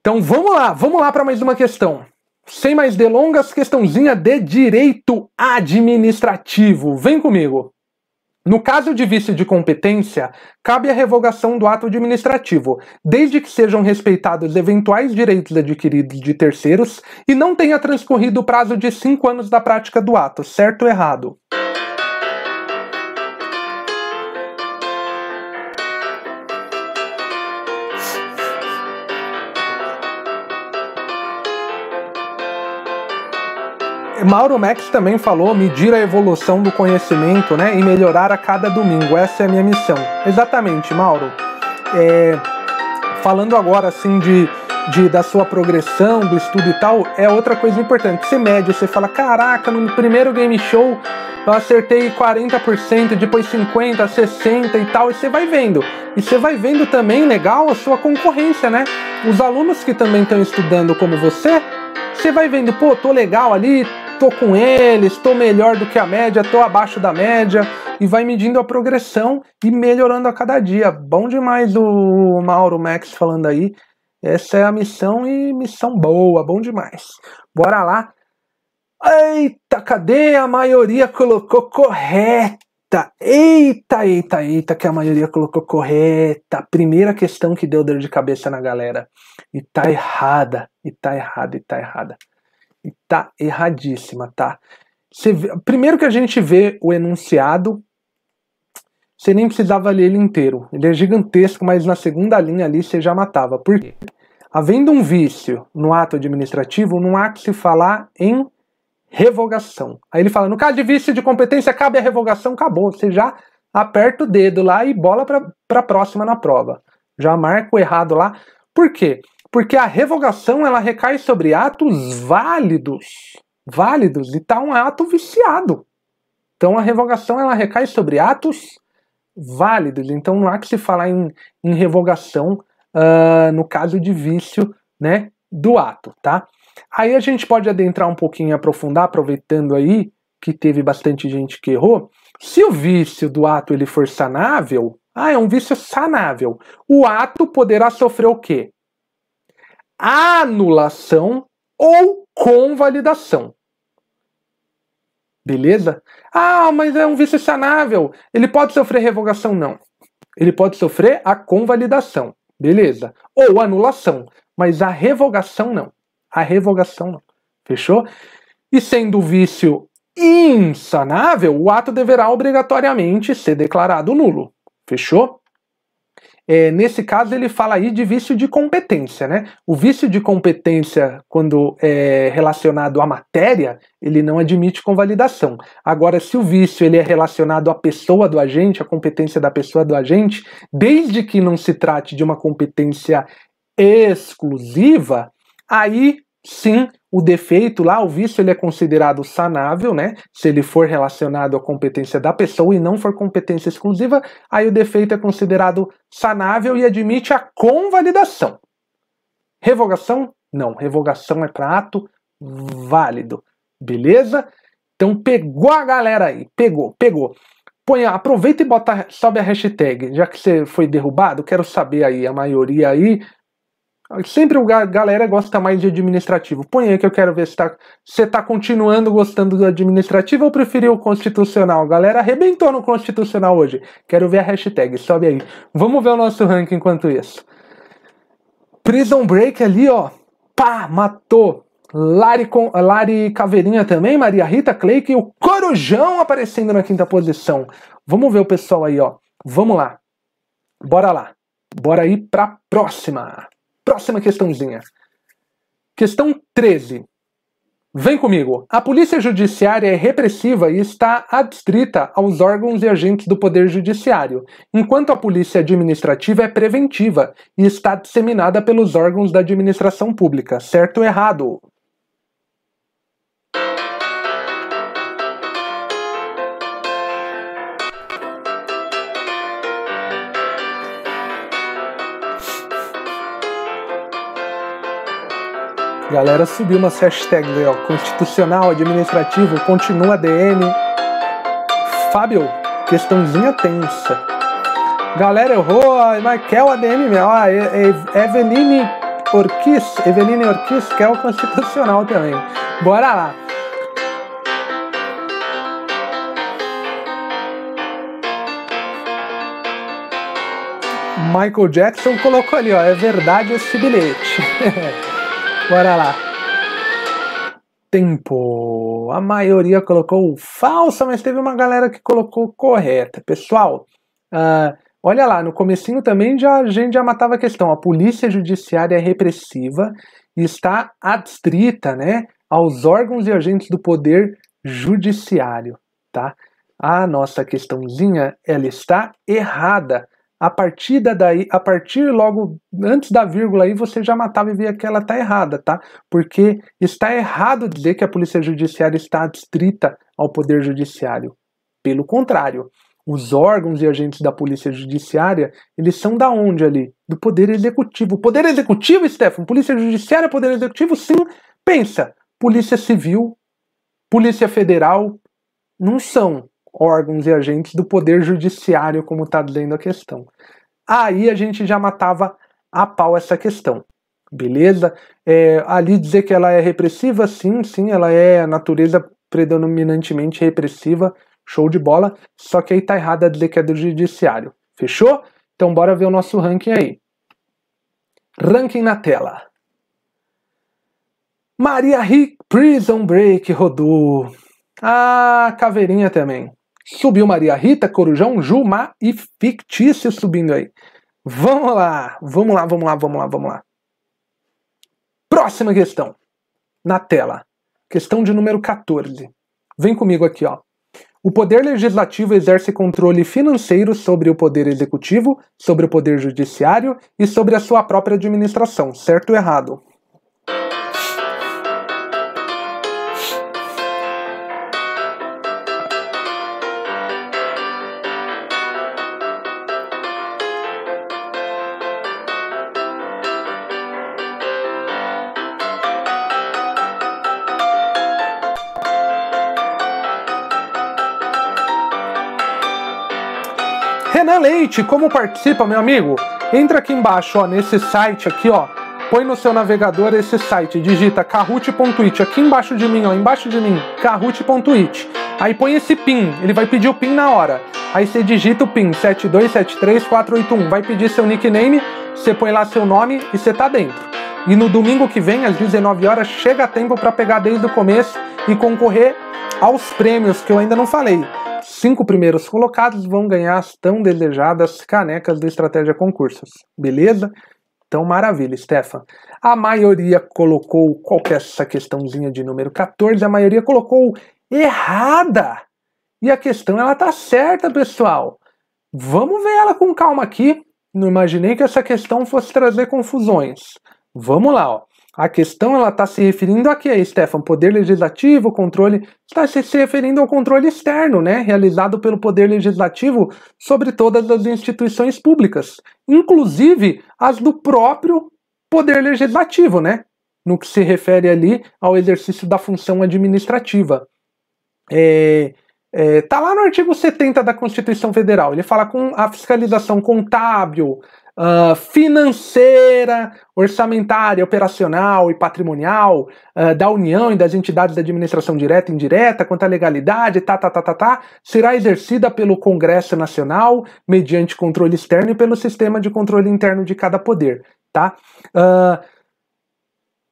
Então vamos lá, vamos lá para mais uma questão. Sem mais delongas, questãozinha de direito administrativo. Vem comigo. No caso de vício de competência, cabe a revogação do ato administrativo, desde que sejam respeitados eventuais direitos adquiridos de terceiros e não tenha transcorrido o prazo de cinco anos da prática do ato, certo ou errado. Mauro Max também falou medir a evolução do conhecimento né, e melhorar a cada domingo. Essa é a minha missão. Exatamente, Mauro. É, falando agora assim de, de, da sua progressão, do estudo e tal, é outra coisa importante. Você mede, você fala, caraca, no primeiro game show eu acertei 40%, depois 50%, 60% e tal, e você vai vendo. E você vai vendo também, legal, a sua concorrência, né? Os alunos que também estão estudando como você, você vai vendo, pô, tô legal ali, tô com eles, tô melhor do que a média, tô abaixo da média, e vai medindo a progressão e melhorando a cada dia. Bom demais o Mauro Max falando aí. Essa é a missão e missão boa, bom demais. Bora lá. Eita, cadê a maioria colocou correta? Eita, eita, eita, que a maioria colocou correta. Primeira questão que deu dor de cabeça na galera. E tá errada, e tá errada, e tá errada. E tá erradíssima, tá? Vê, primeiro que a gente vê o enunciado, você nem precisava ler ele inteiro. Ele é gigantesco, mas na segunda linha ali você já matava. Por quê? Havendo um vício no ato administrativo, não há que se falar em revogação. Aí ele fala: no caso de vício de competência, cabe a revogação, acabou. Você já aperta o dedo lá e bola para a próxima na prova. Já marca o errado lá. Por quê? porque a revogação ela recai sobre atos válidos, válidos, e está um ato viciado. Então a revogação ela recai sobre atos válidos. Então não há que se falar em, em revogação uh, no caso de vício, né, do ato, tá? Aí a gente pode adentrar um pouquinho, aprofundar, aproveitando aí que teve bastante gente que errou. Se o vício do ato ele for sanável, ah, é um vício sanável. O ato poderá sofrer o quê? anulação ou convalidação. Beleza? Ah, mas é um vício sanável. Ele pode sofrer revogação? Não. Ele pode sofrer a convalidação. Beleza? Ou anulação. Mas a revogação não. A revogação não. Fechou? E sendo vício insanável, o ato deverá obrigatoriamente ser declarado nulo. Fechou? É, nesse caso, ele fala aí de vício de competência, né? O vício de competência, quando é relacionado à matéria, ele não admite convalidação. Agora, se o vício ele é relacionado à pessoa do agente, à competência da pessoa do agente, desde que não se trate de uma competência exclusiva, aí sim o defeito lá, o vício, ele é considerado sanável, né? Se ele for relacionado à competência da pessoa e não for competência exclusiva, aí o defeito é considerado sanável e admite a convalidação. Revogação? Não, revogação é para ato válido. Beleza? Então pegou a galera aí, pegou, pegou. Põe, aproveita e bota, sobe a hashtag, já que você foi derrubado, quero saber aí, a maioria aí Sempre a galera gosta mais de administrativo. Põe aí que eu quero ver se tá, você tá continuando gostando do administrativo ou preferiu o constitucional. A galera arrebentou no constitucional hoje. Quero ver a hashtag, sobe aí. Vamos ver o nosso ranking enquanto isso. Prison Break ali, ó. Pá, matou. Lari, com, Lari Caveirinha também, Maria Rita Clay e o Corujão aparecendo na quinta posição. Vamos ver o pessoal aí, ó. Vamos lá. Bora lá. Bora aí pra próxima. Próxima questãozinha. Questão 13. Vem comigo. A polícia judiciária é repressiva e está adstrita aos órgãos e agentes do poder judiciário, enquanto a polícia administrativa é preventiva e está disseminada pelos órgãos da administração pública. Certo ou errado? Galera, subiu umas hashtags aí, ó. Constitucional, administrativo, continua DM. Fábio, questãozinha tensa. Galera, errou, mas quer o ADM mesmo. Ó, Eveline Orquiz, Eveline Orquiz quer é o constitucional também. Bora lá. Michael Jackson colocou ali, ó, é verdade esse bilhete. Bora lá. Tempo. A maioria colocou falsa, mas teve uma galera que colocou correta. Pessoal, uh, olha lá, no comecinho também já, a gente já matava a questão. A polícia judiciária é repressiva e está adstrita né, aos órgãos e agentes do poder judiciário. Tá? A nossa questãozinha ela está errada a partir daí, a partir logo antes da vírgula aí, você já matava e via que ela está errada, tá? Porque está errado dizer que a polícia judiciária está adstrita ao poder judiciário. Pelo contrário, os órgãos e agentes da polícia judiciária, eles são da onde ali? Do poder executivo. Poder executivo, Stefano, polícia judiciária, poder executivo, sim. Pensa, polícia civil, polícia federal, não são órgãos e agentes do poder judiciário, como está dizendo a questão. Aí a gente já matava a pau essa questão. Beleza? É, ali dizer que ela é repressiva, sim, sim, ela é a natureza predominantemente repressiva, show de bola, só que aí tá errada dizer que é do judiciário. Fechou? Então bora ver o nosso ranking aí. Ranking na tela. Maria Rick Prison Break rodou. Ah, caveirinha também. Subiu Maria Rita, Corujão, Jumá e Fictício subindo aí. Vamos lá, vamos lá, vamos lá, vamos lá, vamos lá. Próxima questão na tela. Questão de número 14. Vem comigo aqui, ó. O poder legislativo exerce controle financeiro sobre o poder executivo, sobre o poder judiciário e sobre a sua própria administração, certo ou errado? como participa, meu amigo? Entra aqui embaixo, ó, nesse site aqui, ó. Põe no seu navegador esse site, digita kahoot.it aqui embaixo de mim, ó, embaixo de mim, kahoot.it. Aí põe esse PIN, ele vai pedir o PIN na hora. Aí você digita o PIN 7273481, vai pedir seu nickname, você põe lá seu nome e você tá dentro. E no domingo que vem, às 19 horas, chega tempo para pegar desde o começo e concorrer aos prêmios que eu ainda não falei cinco primeiros colocados vão ganhar as tão desejadas canecas do Estratégia Concursos. Beleza? Então, maravilha, Stefan. A maioria colocou, qual que é essa questãozinha de número 14? A maioria colocou errada. E a questão, ela tá certa, pessoal. Vamos ver ela com calma aqui. Não imaginei que essa questão fosse trazer confusões. Vamos lá, ó. A questão ela está se referindo a quê, Stefan? Poder legislativo, controle. Está se referindo ao controle externo, né? Realizado pelo poder legislativo sobre todas as instituições públicas, inclusive as do próprio poder legislativo, né? No que se refere ali ao exercício da função administrativa. É, é, tá lá no artigo 70 da Constituição Federal. Ele fala com a fiscalização contábil, uh, financeira, orçamentária, operacional e patrimonial uh, da União e das entidades da administração direta e indireta, quanto à legalidade, tá, tá, tá, tá, tá, será exercida pelo Congresso Nacional, mediante controle externo e pelo sistema de controle interno de cada poder, tá? Uh,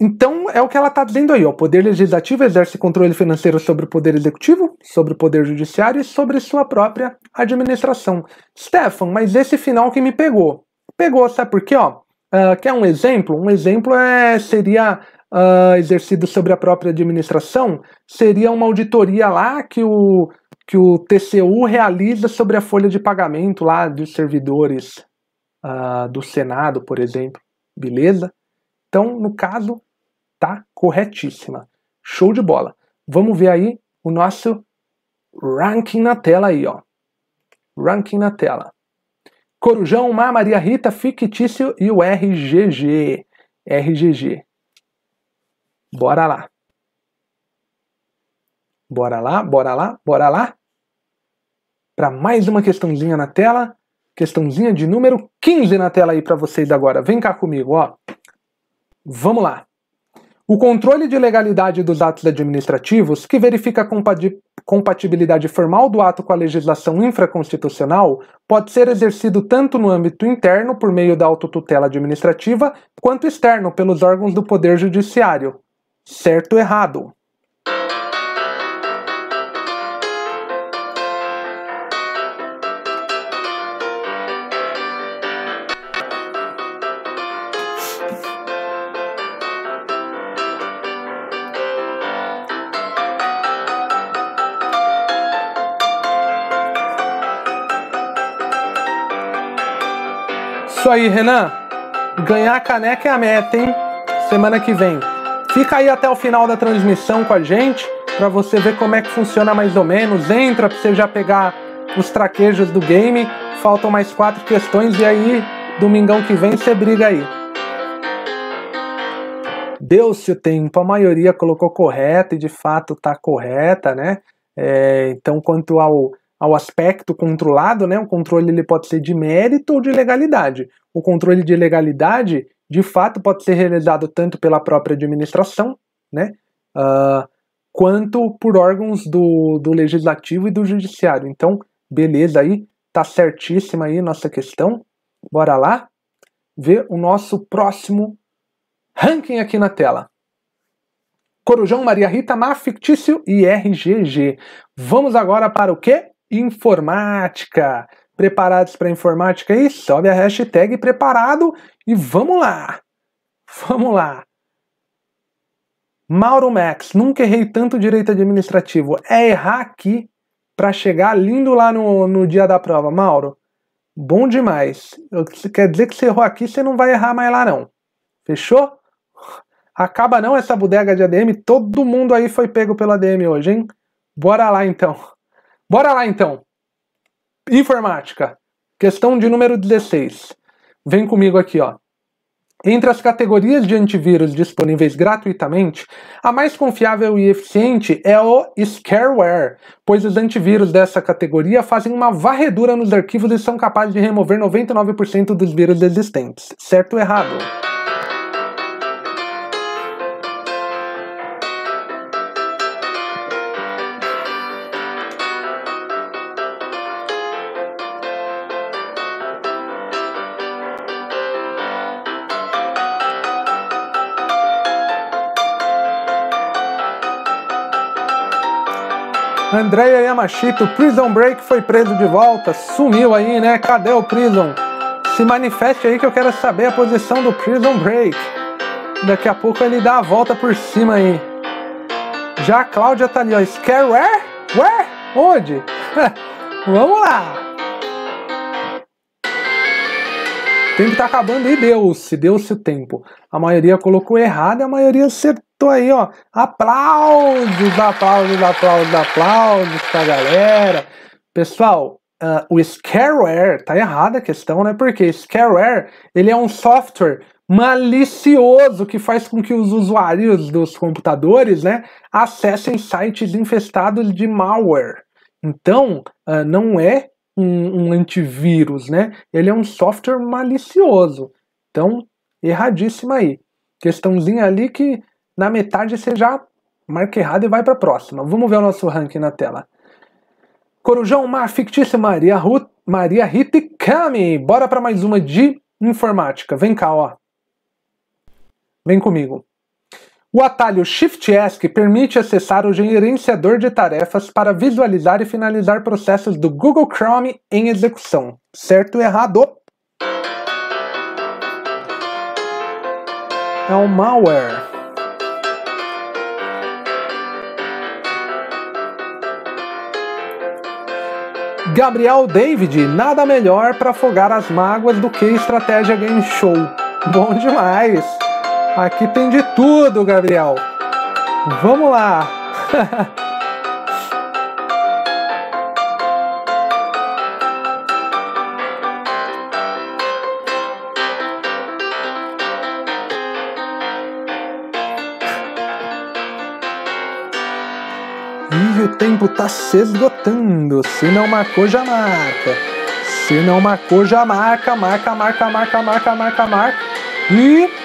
então, é o que ela está dizendo aí. Ó. O Poder Legislativo exerce controle financeiro sobre o Poder Executivo, sobre o Poder Judiciário e sobre sua própria administração. Stefan, mas esse final que me pegou. Pegou, sabe por quê? Ó, uh, quer um exemplo? Um exemplo é, seria uh, exercido sobre a própria administração, seria uma auditoria lá que o, que o TCU realiza sobre a folha de pagamento lá dos servidores uh, do Senado, por exemplo. Beleza? Então, no caso, tá corretíssima. Show de bola. Vamos ver aí o nosso ranking na tela aí, ó. Ranking na tela. Corujão, Má, Maria Rita, Fictício e o RGG. RGG. Bora lá. Bora lá, bora lá, bora lá. Para mais uma questãozinha na tela. Questãozinha de número 15 na tela aí para vocês agora. Vem cá comigo, ó. Vamos lá. O controle de legalidade dos atos administrativos, que verifica a compatibilidade formal do ato com a legislação infraconstitucional pode ser exercido tanto no âmbito interno, por meio da autotutela administrativa, quanto externo, pelos órgãos do Poder Judiciário. Certo ou errado? aí, Renan. Ganhar a caneca é a meta, hein? Semana que vem. Fica aí até o final da transmissão com a gente, para você ver como é que funciona mais ou menos. Entra para você já pegar os traquejos do game. Faltam mais quatro questões e aí, domingão que vem, você briga aí. Deu-se o tempo, a maioria colocou correta e de fato está correta, né? É, então, quanto ao, ao aspecto controlado, né, o controle ele pode ser de mérito ou de legalidade. O controle de legalidade, de fato, pode ser realizado tanto pela própria administração, né, uh, quanto por órgãos do, do legislativo e do judiciário. Então, beleza aí, tá certíssima aí nossa questão. Bora lá ver o nosso próximo ranking aqui na tela. Corujão, Maria Rita, Mar, Fictício e RGG. Vamos agora para o quê? Informática. Preparados para informática aí? Sobe a hashtag preparado e vamos lá! Vamos lá! Mauro Max, nunca errei tanto direito administrativo. É errar aqui para chegar lindo lá no, no dia da prova. Mauro, bom demais. Eu, quer dizer que você errou aqui, você não vai errar mais lá não. Fechou? Acaba não essa bodega de ADM, todo mundo aí foi pego pela ADM hoje, hein? Bora lá então. Bora lá então. Informática. Questão de número 16. Vem comigo aqui, ó. Entre as categorias de antivírus disponíveis gratuitamente, a mais confiável e eficiente é o Scareware, pois os antivírus dessa categoria fazem uma varredura nos arquivos e são capazes de remover 99% dos vírus existentes. Certo ou errado? Andrea Yamashito, o Prison Break foi preso de volta, sumiu aí, né? Cadê o Prison? Se manifeste aí que eu quero saber a posição do Prison Break. Daqui a pouco ele dá a volta por cima aí. Já a Cláudia tá ali, ó. Scare where? Where? Onde? Vamos lá! O tempo está acabando e deu-se, deu-se o tempo. A maioria colocou errado e a maioria acertou aí, ó. Aplausos, aplausos, aplausos, aplausos pra galera. Pessoal, uh, o Scareware, tá errada a questão, né? Porque Scareware, ele é um software malicioso que faz com que os usuários dos computadores, né, acessem sites infestados de malware. Então, uh, não é um, um antivírus, né? Ele é um software malicioso. Então, erradíssima aí. Questãozinha ali que na metade você já marca errado e vai para a próxima. Vamos ver o nosso ranking na tela. Corujão, Mar, Fictícia, Maria, Ruth, Maria Rita e Kami. Bora para mais uma de informática. Vem cá, ó. Vem comigo. O atalho Shift ESC permite acessar o gerenciador de tarefas para visualizar e finalizar processos do Google Chrome em execução. Certo ou errado? É um malware. Gabriel David, nada melhor para afogar as mágoas do que estratégia game show. Bom demais! Aqui tem de tudo, Gabriel. Vamos lá. e o tempo tá se esgotando. Se não marcou, já marca. Se não marcou, já marca, marca, marca, marca, marca, marca, marca. E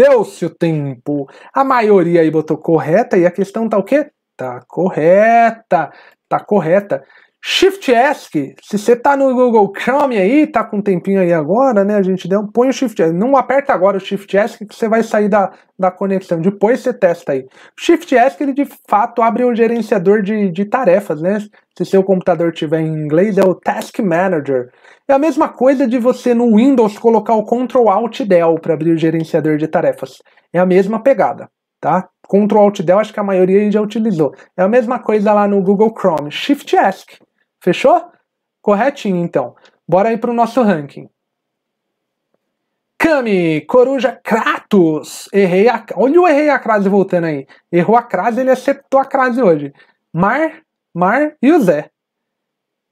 Deu-se o tempo. A maioria aí botou correta e a questão tá o quê? Tá correta. Tá correta. Shift ESC, se você tá no Google Chrome aí, tá com um tempinho aí agora, né? A gente deu, põe o Shift ESC. Não aperta agora o Shift ESC que você vai sair da, da conexão. Depois você testa aí. Shift ESC, ele de fato abre o um gerenciador de, de tarefas, né? Se seu computador tiver em inglês, é o Task Manager. É a mesma coisa de você no Windows colocar o Ctrl Alt Del para abrir o gerenciador de tarefas. É a mesma pegada, tá? Ctrl Alt Del, acho que a maioria já utilizou. É a mesma coisa lá no Google Chrome. Shift ESC. Fechou? Corretinho, então. Bora aí para o nosso ranking. Kami, Coruja, Kratos. Errei a... Olha o errei a crase voltando aí. Errou a crase, ele acertou a crase hoje. Mar, Mar e o Zé.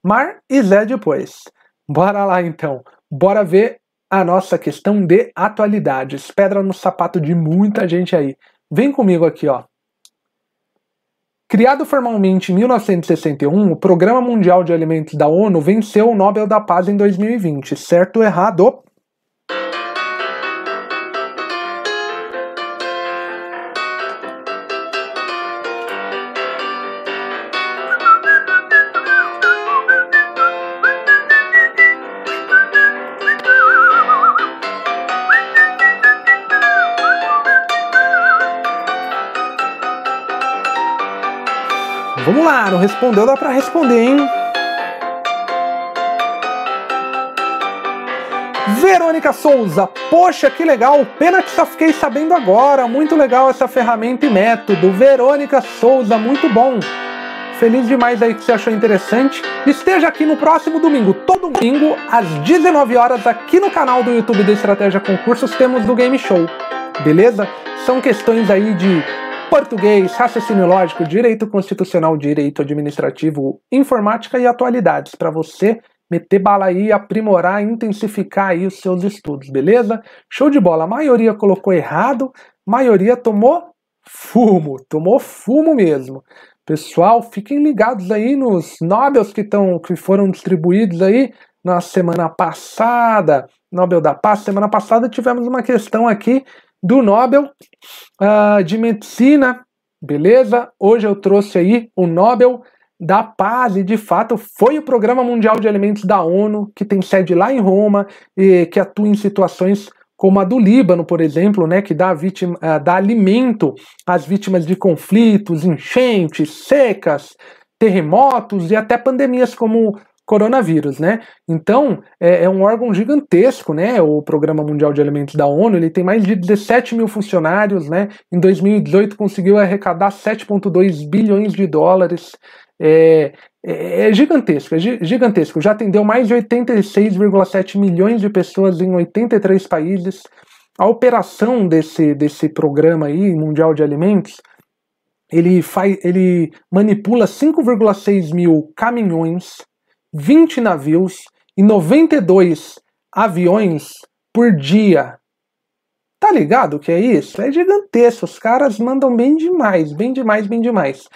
Mar e Zé depois. Bora lá, então. Bora ver a nossa questão de atualidades. Pedra no sapato de muita gente aí. Vem comigo aqui, ó. Criado formalmente em 1961, o Programa Mundial de Alimentos da ONU venceu o Nobel da Paz em 2020. Certo ou errado? Ah, respondeu, dá pra responder, hein? Verônica Souza, poxa, que legal, pena que só fiquei sabendo agora, muito legal essa ferramenta e método. Verônica Souza, muito bom. Feliz demais aí que você achou interessante. Esteja aqui no próximo domingo, todo domingo, às 19 horas, aqui no canal do YouTube da Estratégia Concursos, temos do Game Show, beleza? São questões aí de português, raciocínio lógico, direito constitucional, direito administrativo, informática e atualidades para você meter bala aí, aprimorar, intensificar aí os seus estudos, beleza? Show de bola. A maioria colocou errado, maioria tomou fumo, tomou fumo mesmo. Pessoal, fiquem ligados aí nos Nobels que, estão, que foram distribuídos aí na semana passada. Nobel da Paz, semana passada tivemos uma questão aqui do Nobel uh, de Medicina, beleza? Hoje eu trouxe aí o Nobel da Paz e de fato foi o Programa Mundial de Alimentos da ONU, que tem sede lá em Roma e que atua em situações como a do Líbano, por exemplo, né, que dá, vítima, uh, dá alimento às vítimas de conflitos, enchentes, secas, terremotos e até pandemias como coronavírus, né? Então, é, é, um órgão gigantesco, né? O Programa Mundial de Alimentos da ONU, ele tem mais de 17 mil funcionários, né? Em 2018 conseguiu arrecadar 7,2 bilhões de dólares. É, é, é gigantesco, é gigantesco. Já atendeu mais de 86,7 milhões de pessoas em 83 países. A operação desse, desse programa aí, Mundial de Alimentos, ele, faz, ele manipula 5,6 mil caminhões, 20 navios e 92 aviões por dia. Tá ligado o que é isso? É gigantesco. Os caras mandam bem demais, bem demais, bem demais.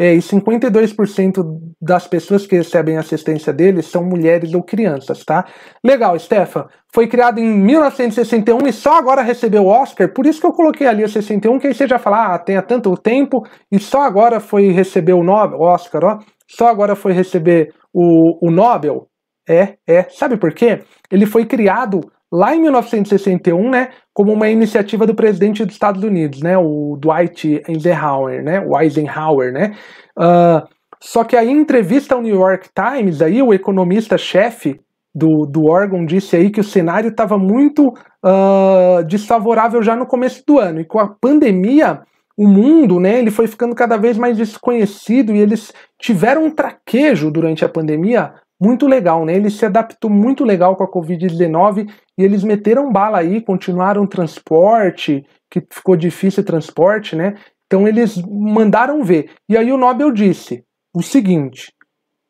É, e 52% das pessoas que recebem assistência deles são mulheres ou crianças, tá? Legal, Stefan. Foi criado em 1961 e só agora recebeu o Oscar, por isso que eu coloquei ali o 61, que aí você já fala, ah, tem há tanto tempo e só agora foi receber o Oscar, ó. Só agora foi receber o, o Nobel é, é. Sabe por quê? Ele foi criado lá em 1961, né, como uma iniciativa do presidente dos Estados Unidos, né, o Dwight Eisenhower, né, o Eisenhower, né. Uh, só que aí, em entrevista ao New York Times, aí o economista-chefe do, do órgão disse aí que o cenário estava muito uh, desfavorável já no começo do ano e com a pandemia o mundo, né, ele foi ficando cada vez mais desconhecido e eles tiveram um traquejo durante a pandemia muito legal, né? Ele se adaptou muito legal com a Covid-19 e eles meteram bala aí, continuaram transporte, que ficou difícil transporte, né? Então eles mandaram ver. E aí o Nobel disse o seguinte: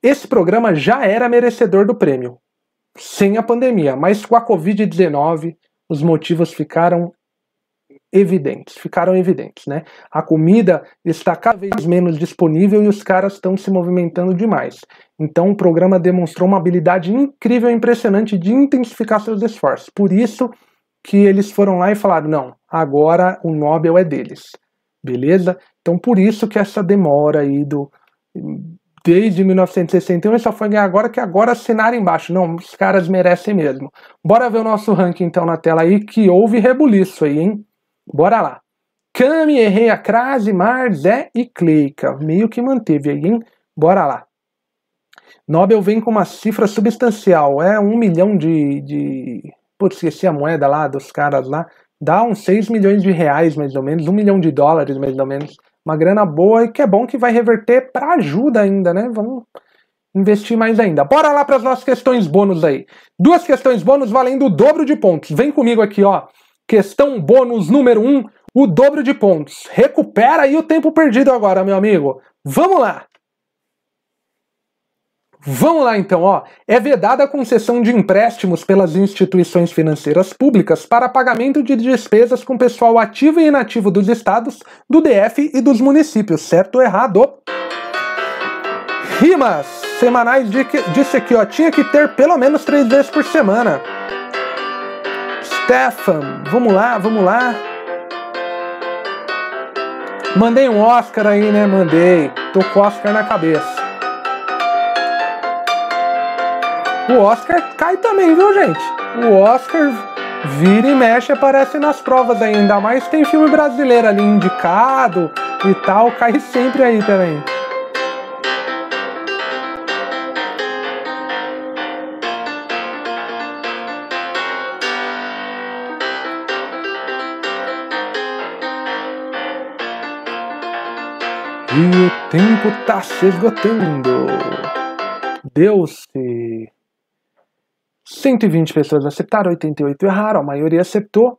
esse programa já era merecedor do prêmio, sem a pandemia, mas com a Covid-19 os motivos ficaram evidentes, ficaram evidentes, né? A comida está cada vez menos disponível e os caras estão se movimentando demais. Então o programa demonstrou uma habilidade incrível e impressionante de intensificar seus esforços. Por isso que eles foram lá e falaram: "Não, agora o Nobel é deles". Beleza? Então por isso que essa demora aí do desde 1961 só foi ganhar agora, que agora cenário embaixo. Não, os caras merecem mesmo. Bora ver o nosso ranking então na tela aí, que houve rebuliço aí, hein? Bora lá. Cami, Errei, Crase, Mar, Zé e Cleica. Meio que manteve aí, hein? Bora lá. Nobel vem com uma cifra substancial. É um milhão de... de... Putz, esqueci a moeda lá dos caras lá. Dá uns 6 milhões de reais, mais ou menos. Um milhão de dólares, mais ou menos. Uma grana boa e que é bom que vai reverter para ajuda ainda, né? Vamos investir mais ainda. Bora lá para as nossas questões bônus aí. Duas questões bônus valendo o dobro de pontos. Vem comigo aqui, ó. Questão bônus número 1, um, o dobro de pontos. Recupera aí o tempo perdido agora, meu amigo. Vamos lá! Vamos lá então, ó. É vedada a concessão de empréstimos pelas instituições financeiras públicas para pagamento de despesas com pessoal ativo e inativo dos estados, do DF e dos municípios, certo ou errado? Rimas semanais de que, disse aqui, ó, tinha que ter pelo menos três vezes por semana. Stefan, vamos lá, vamos lá. Mandei um Oscar aí, né? Mandei. Tô com Oscar na cabeça. O Oscar cai também, viu, gente? O Oscar vira e mexe, aparece nas provas ainda mais. Tem filme brasileiro ali indicado e tal, cai sempre aí também. E o tempo está se esgotando. Deu-se. 120 pessoas aceitaram, 88 erraram, a maioria aceitou.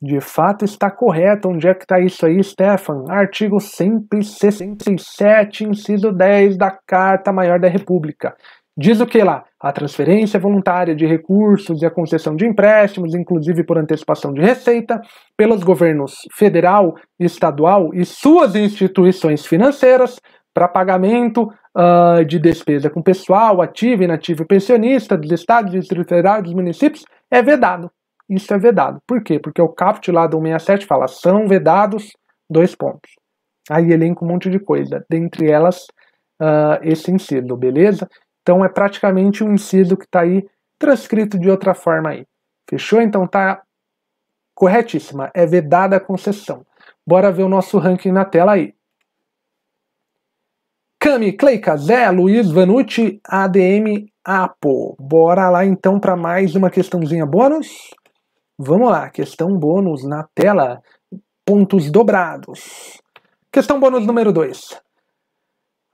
De fato está correto. Onde é que está isso aí, Stefan? Artigo 167, inciso 10 da Carta Maior da República. Diz o que lá? A transferência voluntária de recursos e a concessão de empréstimos, inclusive por antecipação de receita, pelos governos federal, estadual e suas instituições financeiras para pagamento uh, de despesa com pessoal, ativo e pensionista dos estados, distritos federais, dos municípios, é vedado. Isso é vedado. Por quê? Porque o caput lá do 67 fala são vedados dois pontos. Aí elenca um monte de coisa, dentre elas uh, esse inciso, beleza? Então é praticamente um inciso que está aí transcrito de outra forma aí. Fechou? Então tá corretíssima. É vedada a concessão. Bora ver o nosso ranking na tela aí. Cami, Cleica, Zé, Luiz, Vanucci, ADM, Apo. Bora lá então para mais uma questãozinha bônus? Vamos lá, questão bônus na tela. Pontos dobrados. Questão bônus número 2.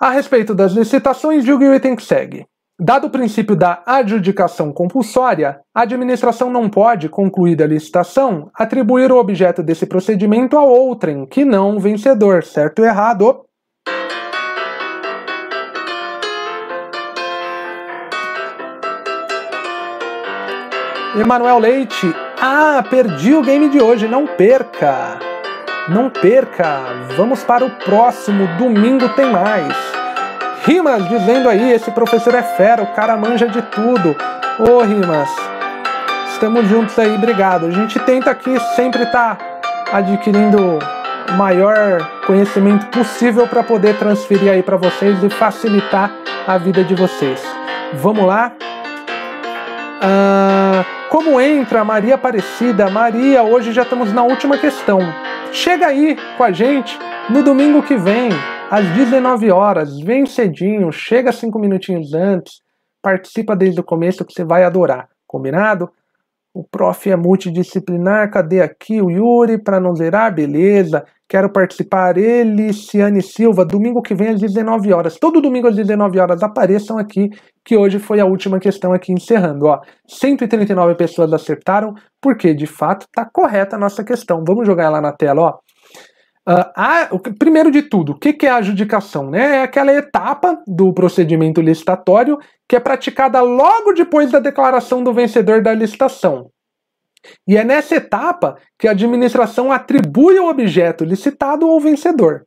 A respeito das licitações, julgue o item que segue. Dado o princípio da adjudicação compulsória, a administração não pode, concluída a licitação, atribuir o objeto desse procedimento a outrem que não o vencedor, certo ou errado? Emanuel Leite, ah, perdi o game de hoje, não perca! Não perca! Vamos para o próximo, domingo tem mais! Rimas dizendo aí, esse professor é fera, o cara manja de tudo. Ô Rimas, estamos juntos aí, obrigado. A gente tenta aqui sempre estar tá adquirindo o maior conhecimento possível para poder transferir aí para vocês e facilitar a vida de vocês. Vamos lá? Uh... Como entra Maria Aparecida? Maria, hoje já estamos na última questão. Chega aí com a gente no domingo que vem, às 19 horas. Vem cedinho, chega cinco minutinhos antes, participa desde o começo que você vai adorar. Combinado? O prof é multidisciplinar, cadê aqui o Yuri para não zerar? Beleza. Quero participar, Eliciane Silva, domingo que vem às 19 horas. Todo domingo às 19 horas apareçam aqui que hoje foi a última questão aqui encerrando. Ó, 139 pessoas acertaram, porque de fato está correta a nossa questão. Vamos jogar ela na tela, ó. Uh, ah, a, ah, o, primeiro de tudo, o que, que, é a adjudicação? Né? É aquela etapa do procedimento licitatório que é praticada logo depois da declaração do vencedor da licitação. E é nessa etapa que a administração atribui o objeto licitado ao vencedor.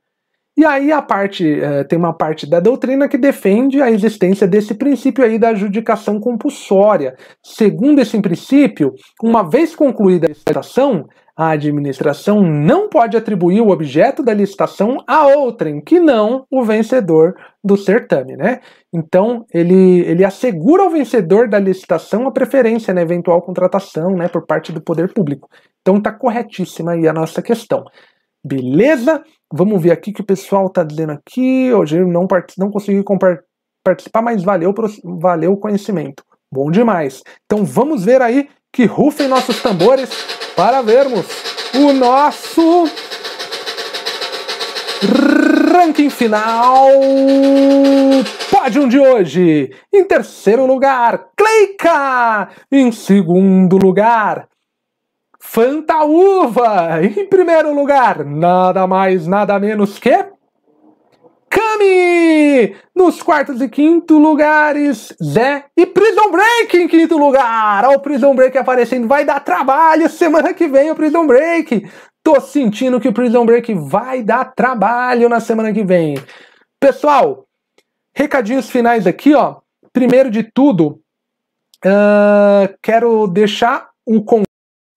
E aí a parte é, tem uma parte da doutrina que defende a existência desse princípio aí da adjudicação compulsória. Segundo esse princípio, uma vez concluída a licitação, a administração não pode atribuir o objeto da licitação a outrem que não o vencedor do certame, né? Então ele, ele assegura ao vencedor da licitação a preferência na né, eventual contratação, né, por parte do poder público. Então está corretíssima aí a nossa questão. Beleza? Vamos ver aqui que o pessoal tá dizendo aqui. Hoje eu não, part... não consegui participar, mas valeu, pro... valeu o conhecimento. Bom demais. Então vamos ver aí que rufem nossos tambores para vermos o nosso ranking final pódio de hoje. Em terceiro lugar, Cleica. Em segundo lugar, Fantaúva! Em primeiro lugar, nada mais, nada menos que. Kami! Nos quartos e quinto lugares, Zé e Prison Break em quinto lugar! Olha o Prison Break aparecendo, vai dar trabalho semana que vem o Prison Break! Tô sentindo que o Prison Break vai dar trabalho na semana que vem. Pessoal, recadinhos finais aqui, ó. Primeiro de tudo, uh, quero deixar o um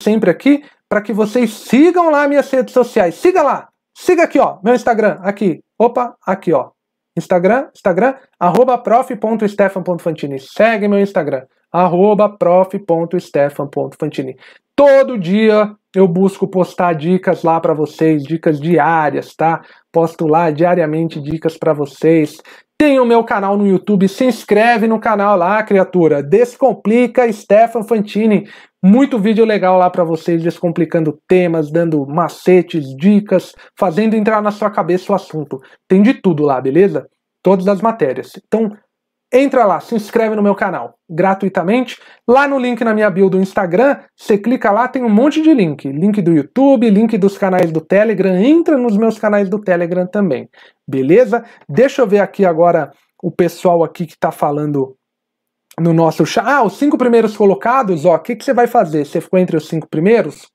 sempre aqui para que vocês sigam lá minhas redes sociais. Siga lá! Siga aqui, ó, meu Instagram, aqui. Opa, aqui, ó. Instagram, Instagram, arroba prof.stefan.fantini. Segue meu Instagram, arroba prof.stefan.fantini. Todo dia eu busco postar dicas lá para vocês, dicas diárias, tá? Posto lá diariamente dicas para vocês. Tem o meu canal no YouTube, se inscreve no canal lá, criatura. Descomplica Stefan Fantini. Muito vídeo legal lá para vocês, descomplicando temas, dando macetes, dicas, fazendo entrar na sua cabeça o assunto. Tem de tudo lá, beleza? Todas as matérias. Então, entra lá, se inscreve no meu canal gratuitamente. Lá no link na minha bio do Instagram, você clica lá, tem um monte de link. Link do YouTube, link dos canais do Telegram. Entra nos meus canais do Telegram também, beleza? Deixa eu ver aqui agora o pessoal aqui que está falando no nosso chat. Ah, os cinco primeiros colocados, ó, o que, que você vai fazer? Você ficou entre os cinco primeiros?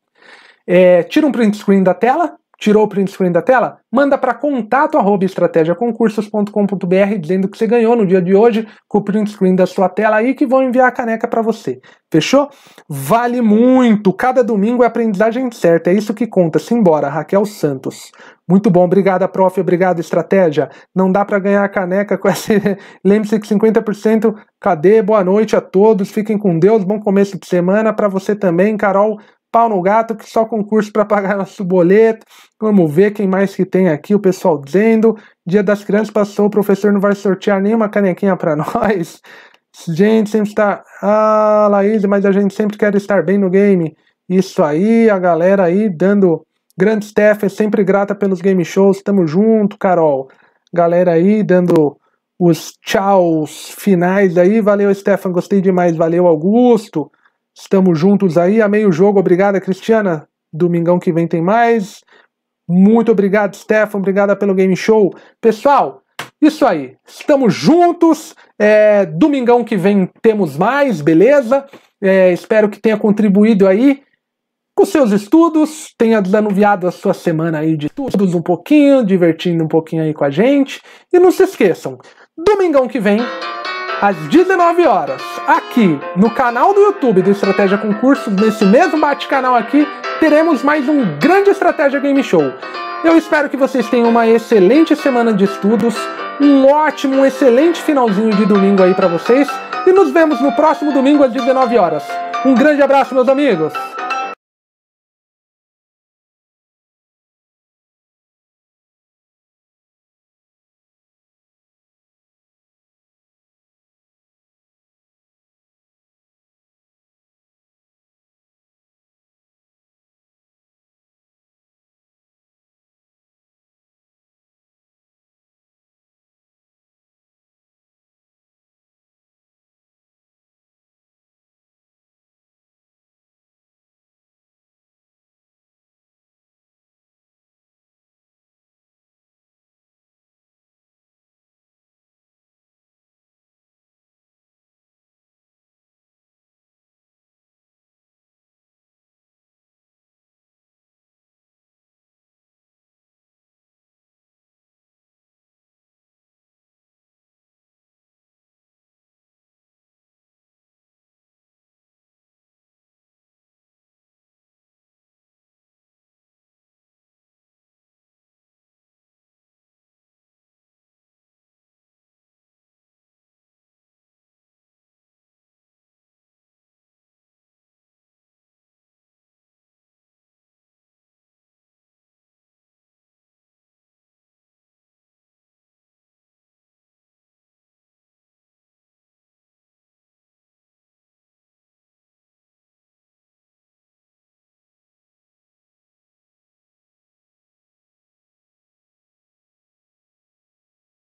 É, tira um print screen da tela Tirou o print screen da tela? Manda para contato@estrategiaconcursos.com.br dizendo que você ganhou no dia de hoje com o print screen da sua tela aí que vão enviar a caneca para você. Fechou? Vale muito. Cada domingo é aprendizagem certa. É isso que conta. Simbora, Raquel Santos. Muito bom, obrigado, prof. Obrigado, estratégia. Não dá para ganhar a caneca com essa. Lembre-se que 50%. Cadê? Boa noite a todos. Fiquem com Deus. Bom começo de semana para você também, Carol pau no gato, que só concurso para pagar nosso boleto. Vamos ver quem mais que tem aqui, o pessoal dizendo. Dia das Crianças passou, o professor não vai sortear nenhuma canequinha para nós. Gente, sempre está. Ah, Laís, mas a gente sempre quer estar bem no game. Isso aí, a galera aí dando. Grande Steph, é sempre grata pelos game shows. Tamo junto, Carol. Galera aí dando os tchau finais aí. Valeu, Stefan. Gostei demais. Valeu, Augusto. Estamos juntos aí a meio jogo. Obrigada, Cristiana. Domingão que vem tem mais. Muito obrigado, Stefan. Obrigada pelo game show. Pessoal, isso aí. Estamos juntos. É, domingão que vem temos mais, beleza? É, espero que tenha contribuído aí com seus estudos, tenha desanuviado a sua semana aí de estudos um pouquinho, divertindo um pouquinho aí com a gente. E não se esqueçam, domingão que vem às 19 horas, aqui no canal do YouTube do Estratégia Concurso, nesse mesmo bate-canal aqui, teremos mais um grande Estratégia Game Show. Eu espero que vocês tenham uma excelente semana de estudos, um ótimo, um excelente finalzinho de domingo aí para vocês e nos vemos no próximo domingo às 19 horas. Um grande abraço, meus amigos!